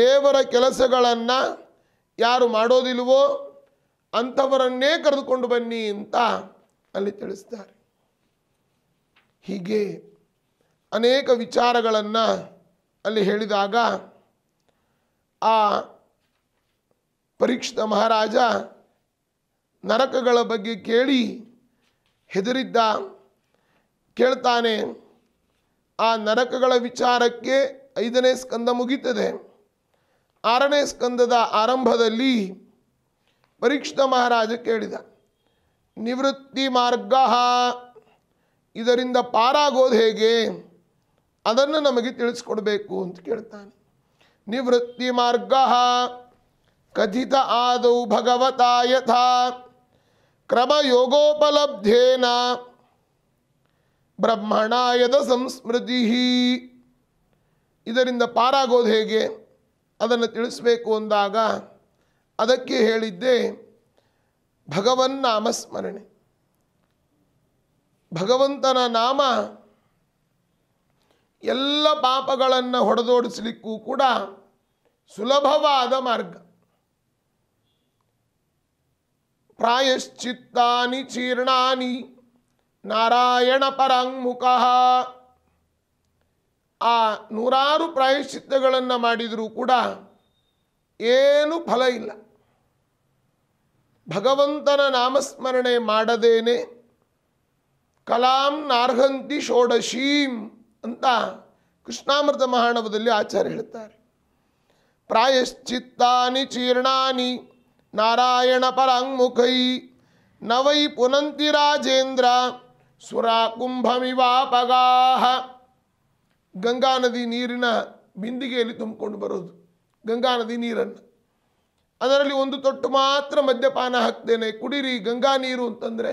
ದೇವರ ಕೆಲಸಗಳನ್ನು ಯಾರು ಮಾಡೋದಿಲ್ವೋ ಅಂಥವರನ್ನೇ ಕರೆದುಕೊಂಡು ಬನ್ನಿ ಅಂತ ಅಲ್ಲಿ ತಿಳಿಸ್ತಾರೆ ಹೀಗೆ ಅನೇಕ ವಿಚಾರಗಳನ್ನು ಅಲ್ಲಿ ಹೇಳಿದಾಗ ಆ ಪರೀಕ್ಷಿತ ಮಹಾರಾಜ ನರಕಗಳ ಬಗ್ಗೆ ಕೇಳಿ ಹೆದರಿದ್ದ ಕೇಳ್ತಾನೆ ಆ ನರಕಗಳ ವಿಚಾರಕ್ಕೆ ಐದನೇ ಸ್ಕಂದ ಮುಗೀತದೆ ಆರನೇ ಸ್ಕಂದದ ಆರಂಭದಲ್ಲಿ ಪರೀಕ್ಷಿತ ಮಹಾರಾಜ ಕೇಳಿದ ನಿವೃತ್ತಿ ಮಾರ್ಗ ಇದರಿಂದ ಪಾರಾಗೋದು ಹೇಗೆ ಅದನ್ನು ನಮಗೆ ತಿಳಿಸ್ಕೊಡ್ಬೇಕು ಅಂತ ಕೇಳ್ತಾನೆ ನಿವೃತ್ತಿ ಮಾರ್ಗ ಕಥಿತ ಆದೌ ಭಗವತ ಯಥಾ ಕ್ರಮಯೋಗೋಪಲಬ್ಧೇನ ಬ್ರಹ್ಮಣಾಯದ ಸಂಸ್ಮೃತಿ ಇದರಿಂದ ಪಾರಾಗೋದು ಹೇಗೆ ಅದನ್ನು ತಿಳಿಸ್ಬೇಕು ಅಂದಾಗ ಅದಕ್ಕೆ ಹೇಳಿದ್ದೆ ಭಗವನ್ನಾಮಸ್ಮರಣೆ ಭಗವಂತನ ನಾಮ ಎಲ್ಲ ಪಾಪಗಳನ್ನು ಹೊಡೆದೋಡಿಸ್ಲಿಕ್ಕೂ ಕೂಡ ಸುಲಭವಾದ ಮಾರ್ಗ ಪ್ರಾಯಶ್ಚಿತ್ತಾನಿ ಚೀರ್ಣಾನಿ ನಾರಾಯಣ ಪರಾಂಗುಖ ಆ ನೂರಾರು ಪ್ರಾಯಶ್ಚಿತ್ತಗಳನ್ನು ಮಾಡಿದರೂ ಕೂಡ ಏನು ಫಲ ಇಲ್ಲ ಭಗವಂತನ ನಾಮಸ್ಮರಣೆ ಮಾಡದೇನೆ ಕಲಾಂ ನಾರ್ಹಂತಿ ಷೋಡಶೀಂ ಅಂತ ಕೃಷ್ಣಾಮೃತ ಮಹಾಣವದಲ್ಲಿ ಆಚಾರ್ಯ ಹೇಳ್ತಾರೆ ಪ್ರಾಯಶ್ಚಿತ್ತಾನಿ ಚೀರ್ಣಾನಿ ನಾರಾಯಣ ಪರಾಂಗುಖೈ ನವೈ ಪುನಂತಿ ರಾಜೇಂದ್ರ ಸುರಾಕುಂಭಮಿವಾಪಗಾಹ ಗಂಗಾ ನದಿ ನೀರಿನ ಬಿಂದಿಗೆಯಲ್ಲಿ ತುಂಬಿಕೊಂಡು ಬರೋದು ಗಂಗಾ ನದಿ ನೀರನ್ನು ಅದರಲ್ಲಿ ಒಂದು ತೊಟ್ಟು ಮಾತ್ರ ಮದ್ಯಪಾನ ಹಾಕ್ತೇನೆ ಕುಡೀರಿ ಗಂಗಾ ನೀರು ಅಂತಂದರೆ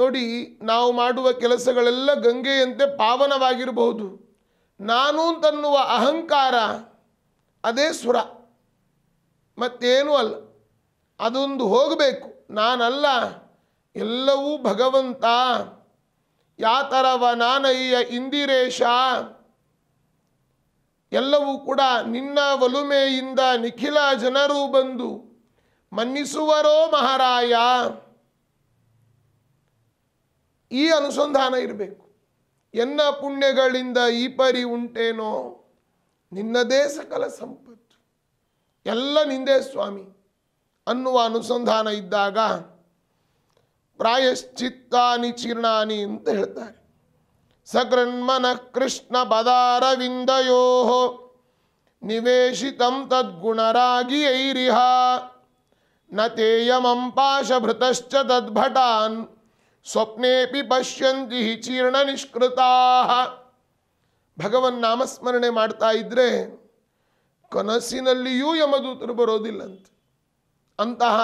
ನೋಡಿ ನಾವು ಮಾಡುವ ಕೆಲಸಗಳೆಲ್ಲ ಗಂಗೆಯಂತೆ ಪಾವನವಾಗಿರಬಹುದು ನಾನು ತನ್ನುವ ಅಹಂಕಾರ ಅದೇ ಸುರ ಮತ್ತೇನೂ ಅಲ್ಲ ಅದೊಂದು ಹೋಗಬೇಕು ನಾನಲ್ಲ ಎಲ್ಲವೂ ಭಗವಂತ ಯಾತರವ ನಾನಯ್ಯ ಇಂದಿರೇಶ ಎಲ್ಲವೂ ಕೂಡ ನಿನ್ನ ಒಲುಮೆಯಿಂದ ನಿಖಿಲ ಜನರು ಬಂದು ಮನ್ನಿಸುವರೋ ಮಹಾರಾಯ ಈ ಅನುಸಂಧಾನ ಇರಬೇಕು ಎನ್ನ ಪುಣ್ಯಗಳಿಂದ ಈ ಪರಿ ಉಂಟೇನೋ ನಿನ್ನದೇ ಸಕಲ ಸಂಪತ್ತು ಎಲ್ಲ ನಿಂದೇ ಸ್ವಾಮಿ ಅನ್ನುವ ಅನುಸಂಧಾನ ಇದ್ದಾಗ ಪ್ರಾಯಶ್ಚಿತ್ತಾನಿ ಚೀರ್ಣಾನಿ ಅಂತ ಹೇಳ್ತಾರೆ ಸಕೃನ್ಮನ ಕೃಷ್ಣ ಪದಾರವಿಂದಯೋ ನಿವೇಶಿತಂ ತದ್ಗುಣರಾಗಿ ಐರಿಹ ನ ತೇಯಮಂಪಾಶಭೃತಶ್ಚ ಪಾಶಭೃತಶ್ಚ ತದ್ಭಟಾನ್ ಸ್ವಪ್ನೇಪಿ ಪಶ್ಯಂತಿ ಚೀರ್ಣ ನಿಷ್ಕೃತಾ ಭಗವನ್ ನಾಮಸ್ಮರಣೆ ಮಾಡ್ತಾ ಇದ್ದರೆ ಕನಸಿನಲ್ಲಿಯೂ ಯಮದೂತರು ಬರೋದಿಲ್ಲಂತೆ ಅಂತಹ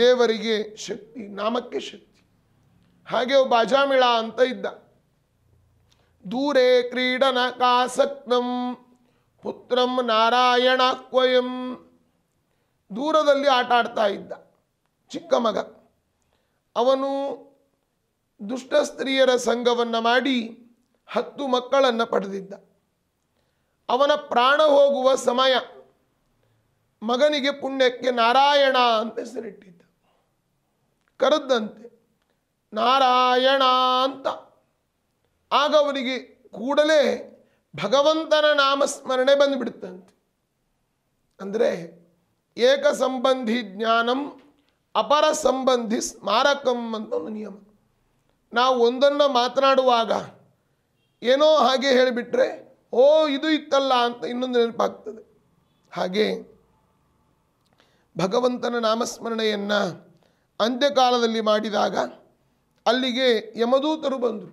ದೇವರಿಗೆ ಶಕ್ತಿ ನಾಮಕ್ಕೆ ಶಕ್ತಿ ಹಾಗೆ ಒಬ್ಬ ಅಜಾಮಿಳ ಅಂತ ಇದ್ದ ದೂರೇ ಕ್ರೀಡನ ಕಾಸಕ್ತಂ ಪುತ್ರಂ ನಾರಾಯಣ ಕ್ವಯಂ ದೂರದಲ್ಲಿ ಆಟ ಆಡ್ತಾ ಇದ್ದ ಚಿಕ್ಕ ಮಗ ಅವನು ದುಷ್ಟ ಸ್ತ್ರೀಯರ ಸಂಘವನ್ನು ಮಾಡಿ ಹತ್ತು ಮಕ್ಕಳನ್ನು ಪಡೆದಿದ್ದ ಅವನ ಪ್ರಾಣ ಹೋಗುವ ಸಮಯ ಮಗನಿಗೆ ಪುಣ್ಯಕ್ಕೆ ನಾರಾಯಣ ಅಂತ ಹೆಸರಿಟ್ಟಿದ್ದ ಕರೆದಂತೆ ನಾರಾಯಣ ಅಂತ ಆಗ ಅವನಿಗೆ ಕೂಡಲೇ ಭಗವಂತನ ನಾಮಸ್ಮರಣೆ ಬಂದುಬಿಡುತ್ತಂತೆ ಅಂದರೆ ಏಕ ಸಂಬಂಧಿ ಜ್ಞಾನಂ ಅಪರ ಸಂಬಂಧಿ ಸ್ಮಾರಕಂ ಅಂತ ಒಂದು ನಿಯಮ ನಾವು ಒಂದನ್ನು ಮಾತನಾಡುವಾಗ ಏನೋ ಹಾಗೆ ಹೇಳಿಬಿಟ್ರೆ ಓ ಇದು ಇತ್ತಲ್ಲ ಅಂತ ಇನ್ನೊಂದು ನೆನಪಾಗ್ತದೆ ಹಾಗೆ ಭಗವಂತನ ನಾಮಸ್ಮರಣೆಯನ್ನು ಅಂತ್ಯಕಾಲದಲ್ಲಿ ಮಾಡಿದಾಗ ಅಲ್ಲಿಗೆ ಯಮದೂತರು ಬಂದರು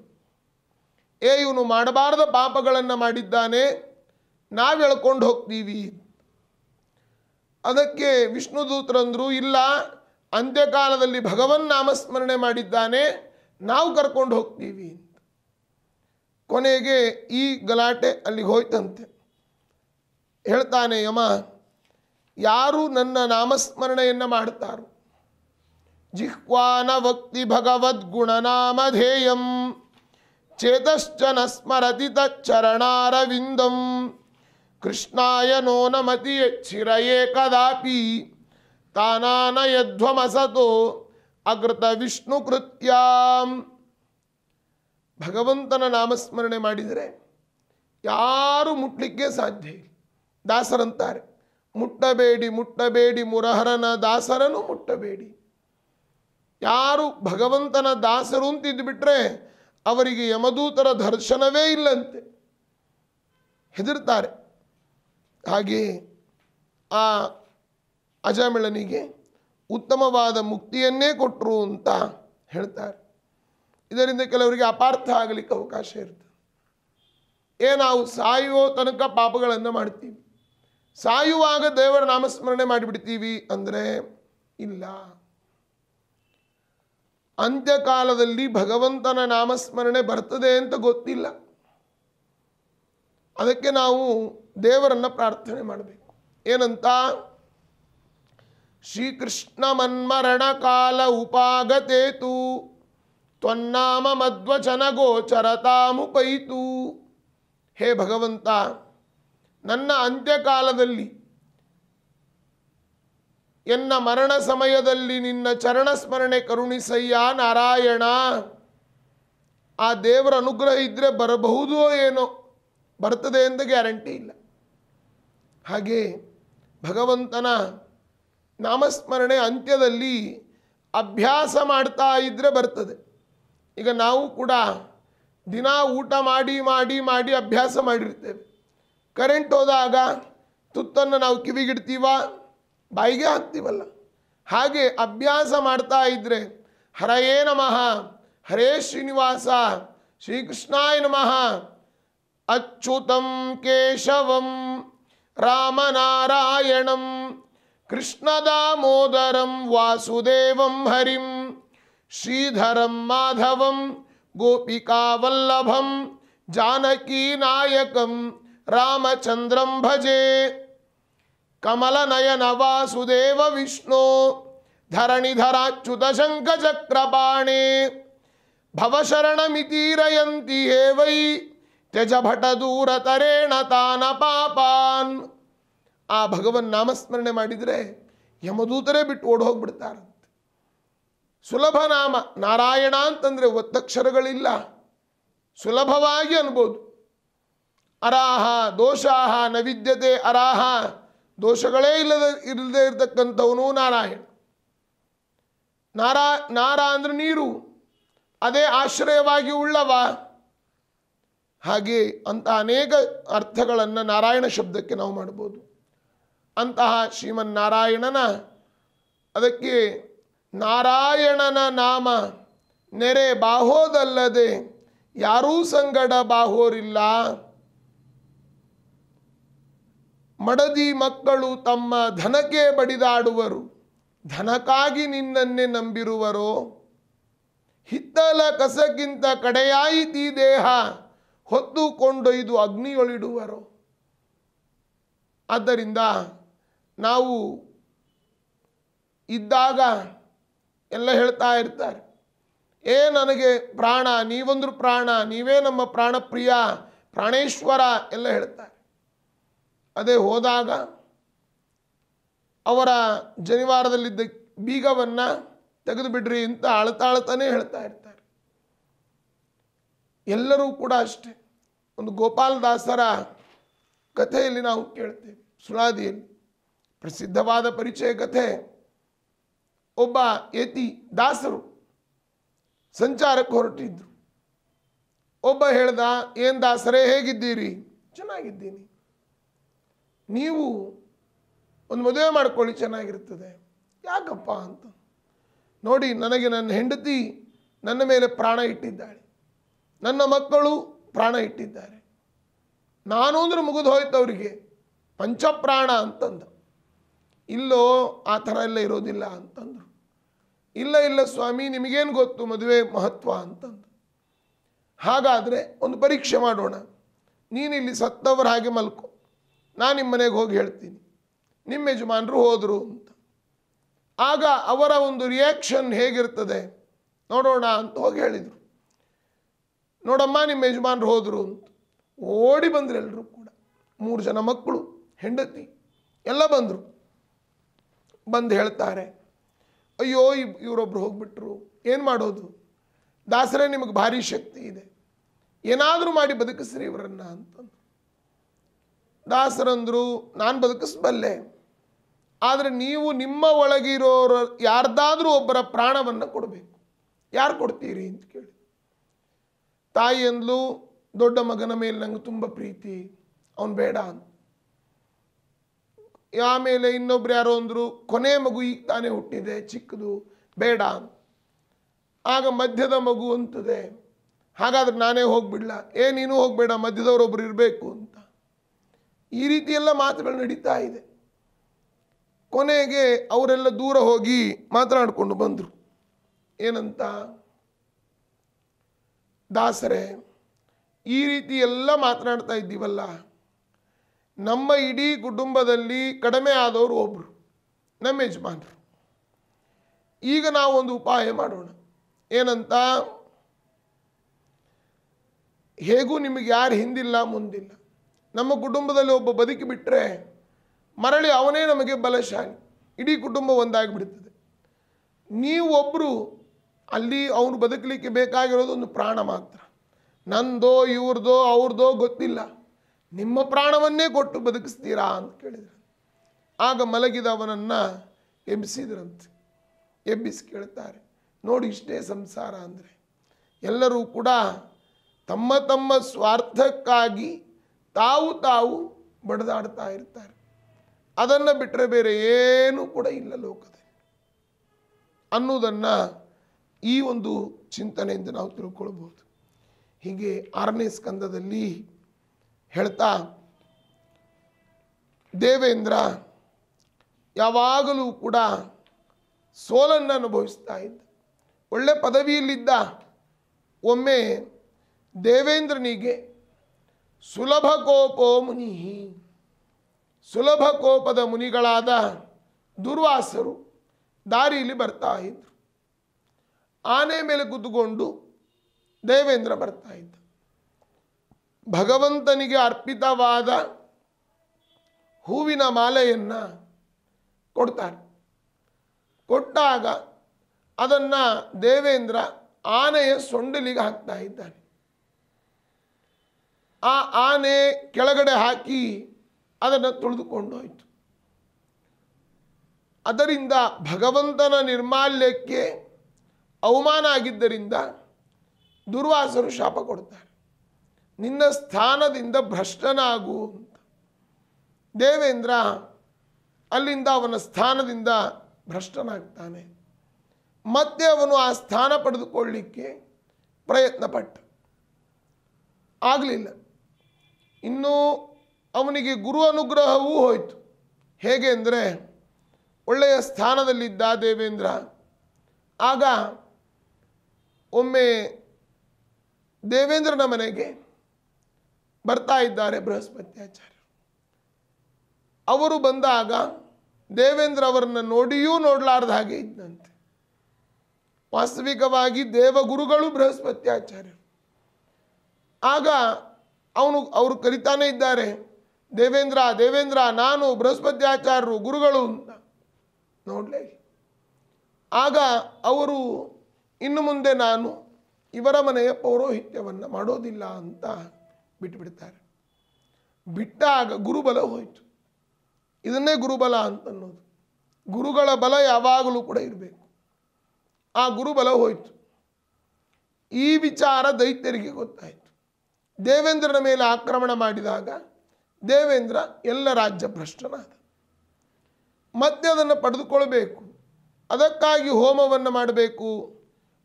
ಏ ಇವನು ಮಾಡಬಾರದ ಪಾಪಗಳನ್ನು ಮಾಡಿದ್ದಾನೆ ನಾವು ಎಳ್ಕೊಂಡು ಹೋಗ್ತೀವಿ ಅದಕ್ಕೆ ವಿಷ್ಣು ದೂತರಂದರು ಇಲ್ಲ ಅಂತ್ಯಕಾಲದಲ್ಲಿ ಭಗವನ್ ನಾಮಸ್ಮರಣೆ ಮಾಡಿದ್ದಾನೆ ನಾವು ಕರ್ಕೊಂಡು ಹೋಗ್ತೀವಿ ಅಂತ ಕೊನೆಗೆ ಈ ಗಲಾಟೆ ಅಲ್ಲಿಗೆ ಹೋಯ್ತಂತೆ ಹೇಳ್ತಾನೆ ಯಮ ಯಾರು ನನ್ನ ನಾಮಸ್ಮರಣೆಯನ್ನು ಮಾಡ್ತಾರೋ ಜಿಹ್ವಾನ ಭಕ್ತಿ ಭಗವದ್ಗುಣನಾಮಧೇಯಂ ಚೇತಶ್ಚನ ಸ್ಮರತಿ ತಚ್ಚರಣಾರವಿಂದಂ ಕೃಷ್ಣಾಯನೋ ನಮತಿ ಚಿರಯೇ ಕದಾಪಿ ತಾನಾನಯಧ್ವಮಸತೋ ಅಕೃತ ವಿಷ್ಣು ಕೃತ್ಯಾಂ ಭಗವಂತನ ನಾಮಸ್ಮರಣೆ ಮಾಡಿದರೆ ಯಾರು ಮುಟ್ಲಿಕ್ಕೆ ಸಾಧ್ಯ ಇಲ್ಲ ದಾಸರಂತಾರೆ ಮುಟ್ಟಬೇಡಿ ಮುಟ್ಟಬೇಡಿ ಮುರಹರನ ದಾಸರನು ಮುಟ್ಟಬೇಡಿ ಯಾರು ಭಗವಂತನ ದಾಸರು ಅಂತ ಬಿಟ್ಟರೆ ಅವರಿಗೆ ಯಮದೂತರ ದರ್ಶನವೇ ಇಲ್ಲಂತೆ ಹೆದರ್ತಾರೆ ಹಾಗೆ ಆ ಅಜಾಮಿಳನಿಗೆ ಉತ್ತಮವಾದ ಮುಕ್ತಿಯನ್ನೇ ಕೊಟ್ಟರು ಅಂತ ಹೇಳ್ತಾರೆ ಇದರಿಂದ ಕೆಲವರಿಗೆ ಅಪಾರ್ಥ ಆಗಲಿಕ್ಕೆ ಅವಕಾಶ ಇರ್ತದೆ ಏ ನಾವು ಸಾಯುವ ತನಕ ಪಾಪಗಳನ್ನು ಮಾಡ್ತೀವಿ ಸಾಯುವಾಗ ದೇವರ ನಾಮಸ್ಮರಣೆ ಮಾಡಿಬಿಡ್ತೀವಿ ಅಂದರೆ ಇಲ್ಲ ಅಂತ್ಯಕಾಲದಲ್ಲಿ ಭಗವಂತನ ನಾಮಸ್ಮರಣೆ ಬರ್ತದೆ ಅಂತ ಗೊತ್ತಿಲ್ಲ ಅದಕ್ಕೆ ನಾವು ದೇವರನ್ನು ಪ್ರಾರ್ಥನೆ ಮಾಡಬೇಕು ಏನಂತ ಶ್ರೀಕೃಷ್ಣ ಕಾಲ ಉಪಾಗತೇತು ತ್ವನ್ನಾಮ ಮಧ್ವಚನ ಗೋಚರತಾಮುಪೈತು ಹೇ ಭಗವಂತ ನನ್ನ ಅಂತ್ಯಕಾಲದಲ್ಲಿ ಎನ್ನ ಮರಣ ಸಮಯದಲ್ಲಿ ನಿನ್ನ ಚರಣಸ್ಮರಣೆ ಕರುಣಿಸಯ್ಯ ನಾರಾಯಣ ಆ ದೇವರ ಅನುಗ್ರಹ ಇದ್ರೆ ಬರಬಹುದೋ ಏನೋ ಬರ್ತದೆ ಅಂತ ಗ್ಯಾರಂಟಿ ಇಲ್ಲ ಹಾಗೆ ಭಗವಂತನ ನಾಮಸ್ಮರಣೆ ಅಂತ್ಯದಲ್ಲಿ ಅಭ್ಯಾಸ ಮಾಡ್ತಾ ಇದ್ದರೆ ಬರ್ತದೆ ಈಗ ನಾವು ಕೂಡ ದಿನ ಊಟ ಮಾಡಿ ಮಾಡಿ ಮಾಡಿ ಅಭ್ಯಾಸ ಮಾಡಿರ್ತೇವೆ ಕರೆಂಟ್ ಹೋದಾಗ ತುತ್ತನ್ನು ನಾವು ಕಿವಿಗಿಡ್ತೀವ ಬಾಯಿಗೆ ಹಾಕ್ತೀವಲ್ಲ ಹಾಗೆ ಅಭ್ಯಾಸ ಮಾಡ್ತಾ ಇದ್ದರೆ ಹರಯೇ ನಮಃ ಹರೇ ಶ್ರೀನಿವಾಸ ಶ್ರೀಕೃಷ್ಣಾಯ ನಮಃ ಅಚ್ಯುತಂ ಕೇಶವಂ ರಾಮನಾರಾಯಣಂ कृष्णदामोदरं वासुदेवं माधव गोपिका वल्लभम जानकी नायक रामचन्द्रं भजे कमलनयनवासुदेवविष्णो धरणिधराच्युतशङ्खचक्रपाणे भवशरणमितीरयन्ति हे वै त्यज भटदूरतरेण तान पापान् ಆ ಭಗವನ್ ನಾಮಸ್ಮರಣೆ ಮಾಡಿದರೆ ಯಮದೂತರೇ ಬಿಟ್ಟು ಓಡ್ ಹೋಗ್ಬಿಡ್ತಾರಂತೆ ಸುಲಭ ನಾಮ ನಾರಾಯಣ ಅಂತಂದರೆ ಒತ್ತಕ್ಷರಗಳಿಲ್ಲ ಸುಲಭವಾಗಿ ಅನ್ಬೋದು ಅರಾಹ ದೋಷಾಹ ನವಿದ್ಯತೆ ಅರಾಹ ದೋಷಗಳೇ ಇಲ್ಲದ ಇಲ್ಲದೇ ಇರತಕ್ಕಂಥವನು ನಾರಾಯಣ ನಾರಾ ನಾರ ಅಂದರೆ ನೀರು ಅದೇ ಆಶ್ರಯವಾಗಿ ಉಳ್ಳವ ಹಾಗೆ ಅಂತ ಅನೇಕ ಅರ್ಥಗಳನ್ನು ನಾರಾಯಣ ಶಬ್ದಕ್ಕೆ ನಾವು ಮಾಡ್ಬೋದು ಅಂತಹ ಶ್ರೀಮನ್ನಾರಾಯಣನ ಅದಕ್ಕೆ ನಾರಾಯಣನ ನಾಮ ನೆರೆ ಬಾಹೋದಲ್ಲದೆ ಯಾರೂ ಸಂಗಡ ಬಾಹೋರಿಲ್ಲ ಮಡದಿ ಮಕ್ಕಳು ತಮ್ಮ ಧನಕ್ಕೆ ಬಡಿದಾಡುವರು ಧನಕ್ಕಾಗಿ ನಿನ್ನನ್ನೇ ನಂಬಿರುವರೋ ಹಿತ್ತಲ ಕಸಕ್ಕಿಂತ ಕಡೆಯಾಯಿತಿ ದೇಹ ಹೊತ್ತುಕೊಂಡೊಯ್ದು ಅಗ್ನಿಯೊಳಿಡುವರು ಆದ್ದರಿಂದ ನಾವು ಇದ್ದಾಗ ಎಲ್ಲ ಹೇಳ್ತಾ ಇರ್ತಾರೆ ಏ ನನಗೆ ಪ್ರಾಣ ನೀವೊಂದು ಪ್ರಾಣ ನೀವೇ ನಮ್ಮ ಪ್ರಾಣಪ್ರಿಯ ಪ್ರಾಣೇಶ್ವರ ಎಲ್ಲ ಹೇಳ್ತಾರೆ ಅದೇ ಹೋದಾಗ ಅವರ ಜನಿವಾರದಲ್ಲಿದ್ದ ಬೀಗವನ್ನು ತೆಗೆದು ಬಿಡ್ರಿ ಅಂತ ಅಳ್ತಾ ಹೇಳ್ತಾ ಇರ್ತಾರೆ ಎಲ್ಲರೂ ಕೂಡ ಅಷ್ಟೆ ಒಂದು ಗೋಪಾಲದಾಸರ ಕಥೆಯಲ್ಲಿ ನಾವು ಕೇಳ್ತೇವೆ ಸುಳಾದಿಯಲ್ಲಿ ಪ್ರಸಿದ್ಧವಾದ ಪರಿಚಯ ಕಥೆ ಒಬ್ಬ ಯತಿ ದಾಸರು ಸಂಚಾರಕ್ಕೆ ಹೊರಟಿದ್ರು ಒಬ್ಬ ಹೇಳ್ದ ಏನು ದಾಸರೇ ಹೇಗಿದ್ದೀರಿ ಚೆನ್ನಾಗಿದ್ದೀನಿ ನೀವು ಒಂದು ಮದುವೆ ಮಾಡ್ಕೊಳ್ಳಿ ಚೆನ್ನಾಗಿರ್ತದೆ ಯಾಕಪ್ಪ ಅಂತ ನೋಡಿ ನನಗೆ ನನ್ನ ಹೆಂಡತಿ ನನ್ನ ಮೇಲೆ ಪ್ರಾಣ ಇಟ್ಟಿದ್ದಾಳೆ ನನ್ನ ಮಕ್ಕಳು ಪ್ರಾಣ ಇಟ್ಟಿದ್ದಾರೆ ನಾನು ಅಂದ್ರೆ ಮುಗಿದು ಹೋಯ್ತು ಅವರಿಗೆ ಪಂಚಪ್ರಾಣ ಅಂತಂದ ಇಲ್ಲೋ ಆ ಥರ ಎಲ್ಲ ಇರೋದಿಲ್ಲ ಅಂತಂದರು ಇಲ್ಲ ಇಲ್ಲ ಸ್ವಾಮಿ ನಿಮಗೇನು ಗೊತ್ತು ಮದುವೆ ಮಹತ್ವ ಅಂತಂದು ಹಾಗಾದರೆ ಒಂದು ಪರೀಕ್ಷೆ ಮಾಡೋಣ ನೀನಿಲ್ಲಿ ಸತ್ತವರ ಹಾಗೆ ಮಲ್ಕೊ ನಾನು ನಿಮ್ಮ ಮನೆಗೆ ಹೋಗಿ ಹೇಳ್ತೀನಿ ನಿಮ್ಮ ಯಜಮಾನರು ಹೋದರು ಅಂತ ಆಗ ಅವರ ಒಂದು ರಿಯಾಕ್ಷನ್ ಹೇಗಿರ್ತದೆ ನೋಡೋಣ ಅಂತ ಹೋಗಿ ಹೇಳಿದರು ನೋಡಮ್ಮ ನಿಮ್ಮ ಯಜಮಾನರು ಹೋದರು ಅಂತ ಓಡಿ ಬಂದರು ಎಲ್ಲರೂ ಕೂಡ ಮೂರು ಜನ ಮಕ್ಕಳು ಹೆಂಡತಿ ಎಲ್ಲ ಬಂದರು ಬಂದು ಹೇಳ್ತಾರೆ ಅಯ್ಯೋ ಇಬ್ ಇವರೊಬ್ರು ಹೋಗ್ಬಿಟ್ರು ಏನು ಮಾಡೋದು ದಾಸರೇ ನಿಮಗೆ ಭಾರಿ ಶಕ್ತಿ ಇದೆ ಏನಾದರೂ ಮಾಡಿ ಬದುಕಿಸ್ರಿ ಇವರನ್ನು ಅಂತಂದು ದಾಸರಂದರು ನಾನು ಬದುಕಿಸ್ಬಲ್ಲೆ ಆದರೆ ನೀವು ನಿಮ್ಮ ಒಳಗಿರೋರ ಯಾರ್ದಾದರೂ ಒಬ್ಬರ ಪ್ರಾಣವನ್ನು ಕೊಡಬೇಕು ಯಾರು ಕೊಡ್ತೀರಿ ಅಂತ ಕೇಳಿ ತಾಯಿ ಅಂದ್ಲು ದೊಡ್ಡ ಮಗನ ಮೇಲೆ ನಂಗೆ ತುಂಬ ಪ್ರೀತಿ ಅವನು ಬೇಡ ಅಂತ ಆಮೇಲೆ ಇನ್ನೊಬ್ರು ಯಾರೋ ಅಂದರು ಕೊನೆ ಮಗು ಈಗ ತಾನೇ ಹುಟ್ಟಿದೆ ಚಿಕ್ಕದು ಬೇಡ ಆಗ ಮಧ್ಯದ ಮಗು ಅಂತದೆ ಹಾಗಾದ್ರೆ ನಾನೇ ಹೋಗ್ಬಿಡ್ಲ ಏ ನೀನು ಹೋಗಬೇಡ ಒಬ್ರು ಇರಬೇಕು ಅಂತ ಈ ರೀತಿ ಎಲ್ಲ ಮಾತುಗಳು ನಡೀತಾ ಇದೆ ಕೊನೆಗೆ ಅವರೆಲ್ಲ ದೂರ ಹೋಗಿ ಮಾತನಾಡಿಕೊಂಡು ಬಂದರು ಏನಂತ ದಾಸರೆ ಈ ರೀತಿ ಎಲ್ಲ ಮಾತನಾಡ್ತಾ ಇದ್ದೀವಲ್ಲ ನಮ್ಮ ಇಡೀ ಕುಟುಂಬದಲ್ಲಿ ಕಡಿಮೆ ಆದವರು ಒಬ್ಬರು ನಮ್ಮ ಯಜಮಾನರು ಈಗ ನಾವು ಒಂದು ಉಪಾಯ ಮಾಡೋಣ ಏನಂತ ಹೇಗೂ ನಿಮಗೆ ಯಾರು ಹಿಂದಿಲ್ಲ ಮುಂದಿಲ್ಲ ನಮ್ಮ ಕುಟುಂಬದಲ್ಲಿ ಒಬ್ಬ ಬದುಕಿ ಬಿಟ್ಟರೆ ಮರಳಿ ಅವನೇ ನಮಗೆ ಬಲಶಾಲಿ ಇಡೀ ಕುಟುಂಬ ಒಂದಾಗಿಬಿಡ್ತದೆ ನೀವೊಬ್ಬರು ಅಲ್ಲಿ ಅವನು ಬದುಕಲಿಕ್ಕೆ ಬೇಕಾಗಿರೋದು ಒಂದು ಪ್ರಾಣ ಮಾತ್ರ ನಂದೋ ಇವ್ರದೋ ಅವ್ರದೋ ಗೊತ್ತಿಲ್ಲ ನಿಮ್ಮ ಪ್ರಾಣವನ್ನೇ ಕೊಟ್ಟು ಬದುಕಿಸ್ತೀರಾ ಅಂತ ಕೇಳಿದರು ಆಗ ಅವನನ್ನು ಎಬ್ಬಿಸಿದ್ರಂತೆ ಎಬ್ಬಿಸಿ ಕೇಳ್ತಾರೆ ನೋಡಿ ಇಷ್ಟೇ ಸಂಸಾರ ಅಂದರೆ ಎಲ್ಲರೂ ಕೂಡ ತಮ್ಮ ತಮ್ಮ ಸ್ವಾರ್ಥಕ್ಕಾಗಿ ತಾವು ತಾವು ಬಡದಾಡ್ತಾ ಇರ್ತಾರೆ ಅದನ್ನು ಬಿಟ್ಟರೆ ಬೇರೆ ಏನೂ ಕೂಡ ಇಲ್ಲ ಲೋಕದಲ್ಲಿ ಅನ್ನೋದನ್ನು ಈ ಒಂದು ಚಿಂತನೆಯಿಂದ ನಾವು ತಿಳ್ಕೊಳ್ಬೋದು ಹೀಗೆ ಆರನೇ ಸ್ಕಂದದಲ್ಲಿ ಹೇಳ್ತಾ ದೇವೇಂದ್ರ ಯಾವಾಗಲೂ ಕೂಡ ಸೋಲನ್ನು ಅನುಭವಿಸ್ತಾ ಇದ್ದ ಒಳ್ಳೆ ಪದವಿಯಲ್ಲಿದ್ದ ಒಮ್ಮೆ ದೇವೇಂದ್ರನಿಗೆ ಸುಲಭ ಕೋಪೋ ಮುನಿ ಸುಲಭ ಕೋಪದ ಮುನಿಗಳಾದ ದುರ್ವಾಸರು ದಾರಿಯಲ್ಲಿ ಬರ್ತಾ ಇದ್ದರು ಆನೆ ಮೇಲೆ ಕುತ್ಕೊಂಡು ದೇವೇಂದ್ರ ಬರ್ತಾ ಇದ್ದ ಭಗವಂತನಿಗೆ ಅರ್ಪಿತವಾದ ಹೂವಿನ ಮಾಲೆಯನ್ನು ಕೊಡ್ತಾರೆ ಕೊಟ್ಟಾಗ ಅದನ್ನು ದೇವೇಂದ್ರ ಆನೆಯ ಸೊಂಡಿಲಿಗೆ ಹಾಕ್ತಾ ಇದ್ದಾನೆ ಆ ಆನೆ ಕೆಳಗಡೆ ಹಾಕಿ ಅದನ್ನು ತುಳಿದುಕೊಂಡು ಹೋಯಿತು ಅದರಿಂದ ಭಗವಂತನ ನಿರ್ಮಾಲ್ಯಕ್ಕೆ ಅವಮಾನ ಆಗಿದ್ದರಿಂದ ದುರ್ವಾಸರು ಶಾಪ ಕೊಡ್ತಾರೆ ನಿನ್ನ ಸ್ಥಾನದಿಂದ ಭ್ರಷ್ಟನಾಗು ಅಂತ ದೇವೇಂದ್ರ ಅಲ್ಲಿಂದ ಅವನ ಸ್ಥಾನದಿಂದ ಭ್ರಷ್ಟನಾಗ್ತಾನೆ ಮತ್ತೆ ಅವನು ಆ ಸ್ಥಾನ ಪಡೆದುಕೊಳ್ಳಲಿಕ್ಕೆ ಪ್ರಯತ್ನಪಟ್ಟ ಆಗಲಿಲ್ಲ ಇನ್ನೂ ಅವನಿಗೆ ಗುರು ಅನುಗ್ರಹವೂ ಹೋಯಿತು ಹೇಗೆ ಅಂದರೆ ಒಳ್ಳೆಯ ಸ್ಥಾನದಲ್ಲಿದ್ದ ದೇವೇಂದ್ರ ಆಗ ಒಮ್ಮೆ ದೇವೇಂದ್ರನ ಮನೆಗೆ ಬರ್ತಾ ಇದ್ದಾರೆ ಬೃಹಸ್ಪತ್ಯಾಚಾರ್ಯರು ಅವರು ಬಂದಾಗ ದೇವೇಂದ್ರ ಅವರನ್ನು ನೋಡಿಯೂ ನೋಡಲಾರ್ದ ಹಾಗೆ ಇದ್ದಂತೆ ವಾಸ್ತವಿಕವಾಗಿ ದೇವಗುರುಗಳು ಬೃಹಸ್ಪತ್ಯಾಚಾರ್ಯರು ಆಗ ಅವನು ಅವರು ಕರಿತಾನೆ ಇದ್ದಾರೆ ದೇವೇಂದ್ರ ದೇವೇಂದ್ರ ನಾನು ಬೃಹಸ್ಪತ್ಯಾಚಾರ್ಯರು ಗುರುಗಳು ಅಂತ ನೋಡಲೇ ಆಗ ಅವರು ಇನ್ನು ಮುಂದೆ ನಾನು ಇವರ ಮನೆಯ ಪೌರೋಹಿತ್ಯವನ್ನು ಮಾಡೋದಿಲ್ಲ ಅಂತ ಬಿಟ್ಟು ಬಿಡ್ತಾರೆ ಬಿಟ್ಟಾಗ ಗುರುಬಲ ಹೋಯಿತು ಇದನ್ನೇ ಗುರುಬಲ ಅಂತ ಅನ್ನೋದು ಗುರುಗಳ ಬಲ ಯಾವಾಗಲೂ ಕೂಡ ಇರಬೇಕು ಆ ಗುರುಬಲ ಹೋಯಿತು ಈ ವಿಚಾರ ದೈತ್ಯರಿಗೆ ಗೊತ್ತಾಯಿತು ದೇವೇಂದ್ರನ ಮೇಲೆ ಆಕ್ರಮಣ ಮಾಡಿದಾಗ ದೇವೇಂದ್ರ ಎಲ್ಲ ರಾಜ್ಯ ಭ್ರಷ್ಟನಾದ ಮತ್ತೆ ಅದನ್ನು ಪಡೆದುಕೊಳ್ಬೇಕು ಅದಕ್ಕಾಗಿ ಹೋಮವನ್ನು ಮಾಡಬೇಕು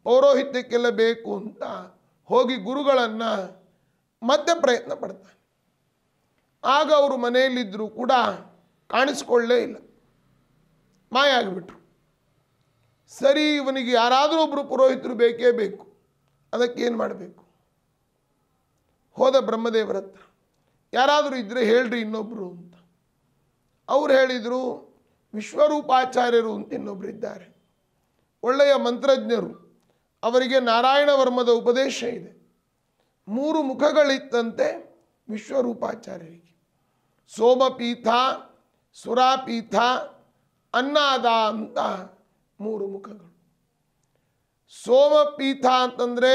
ಪೌರೋಹಿತ್ಯಕ್ಕೆಲ್ಲ ಬೇಕು ಅಂತ ಹೋಗಿ ಗುರುಗಳನ್ನು ಮತ್ತೆ ಪ್ರಯತ್ನ ಪಡ್ತಾನೆ ಆಗ ಅವರು ಮನೆಯಲ್ಲಿದ್ದರೂ ಕೂಡ ಕಾಣಿಸ್ಕೊಳ್ಳೇ ಇಲ್ಲ ಮಾಯ ಆಗಿಬಿಟ್ರು ಸರಿ ಇವನಿಗೆ ಯಾರಾದರೂ ಒಬ್ಬರು ಪುರೋಹಿತರು ಬೇಕೇ ಬೇಕು ಅದಕ್ಕೇನು ಮಾಡಬೇಕು ಹೋದ ಬ್ರಹ್ಮದೇವರ ಹತ್ರ ಯಾರಾದರೂ ಇದ್ದರೆ ಹೇಳ್ರಿ ಇನ್ನೊಬ್ಬರು ಅಂತ ಅವ್ರು ಹೇಳಿದರು ವಿಶ್ವರೂಪಾಚಾರ್ಯರು ಅಂತ ಇನ್ನೊಬ್ಬರು ಇದ್ದಾರೆ ಒಳ್ಳೆಯ ಮಂತ್ರಜ್ಞರು ಅವರಿಗೆ ನಾರಾಯಣ ವರ್ಮದ ಉಪದೇಶ ಇದೆ ಮೂರು ಮುಖಗಳಿತ್ತಂತೆ ವಿಶ್ವರೂಪಾಚಾರ್ಯರಿಗೆ ಸೋಮಪೀಠ ಸುರಾಪೀಠ ಅನ್ನಾದ ಅಂತ ಮೂರು ಮುಖಗಳು ಸೋಮಪೀಠ ಅಂತಂದರೆ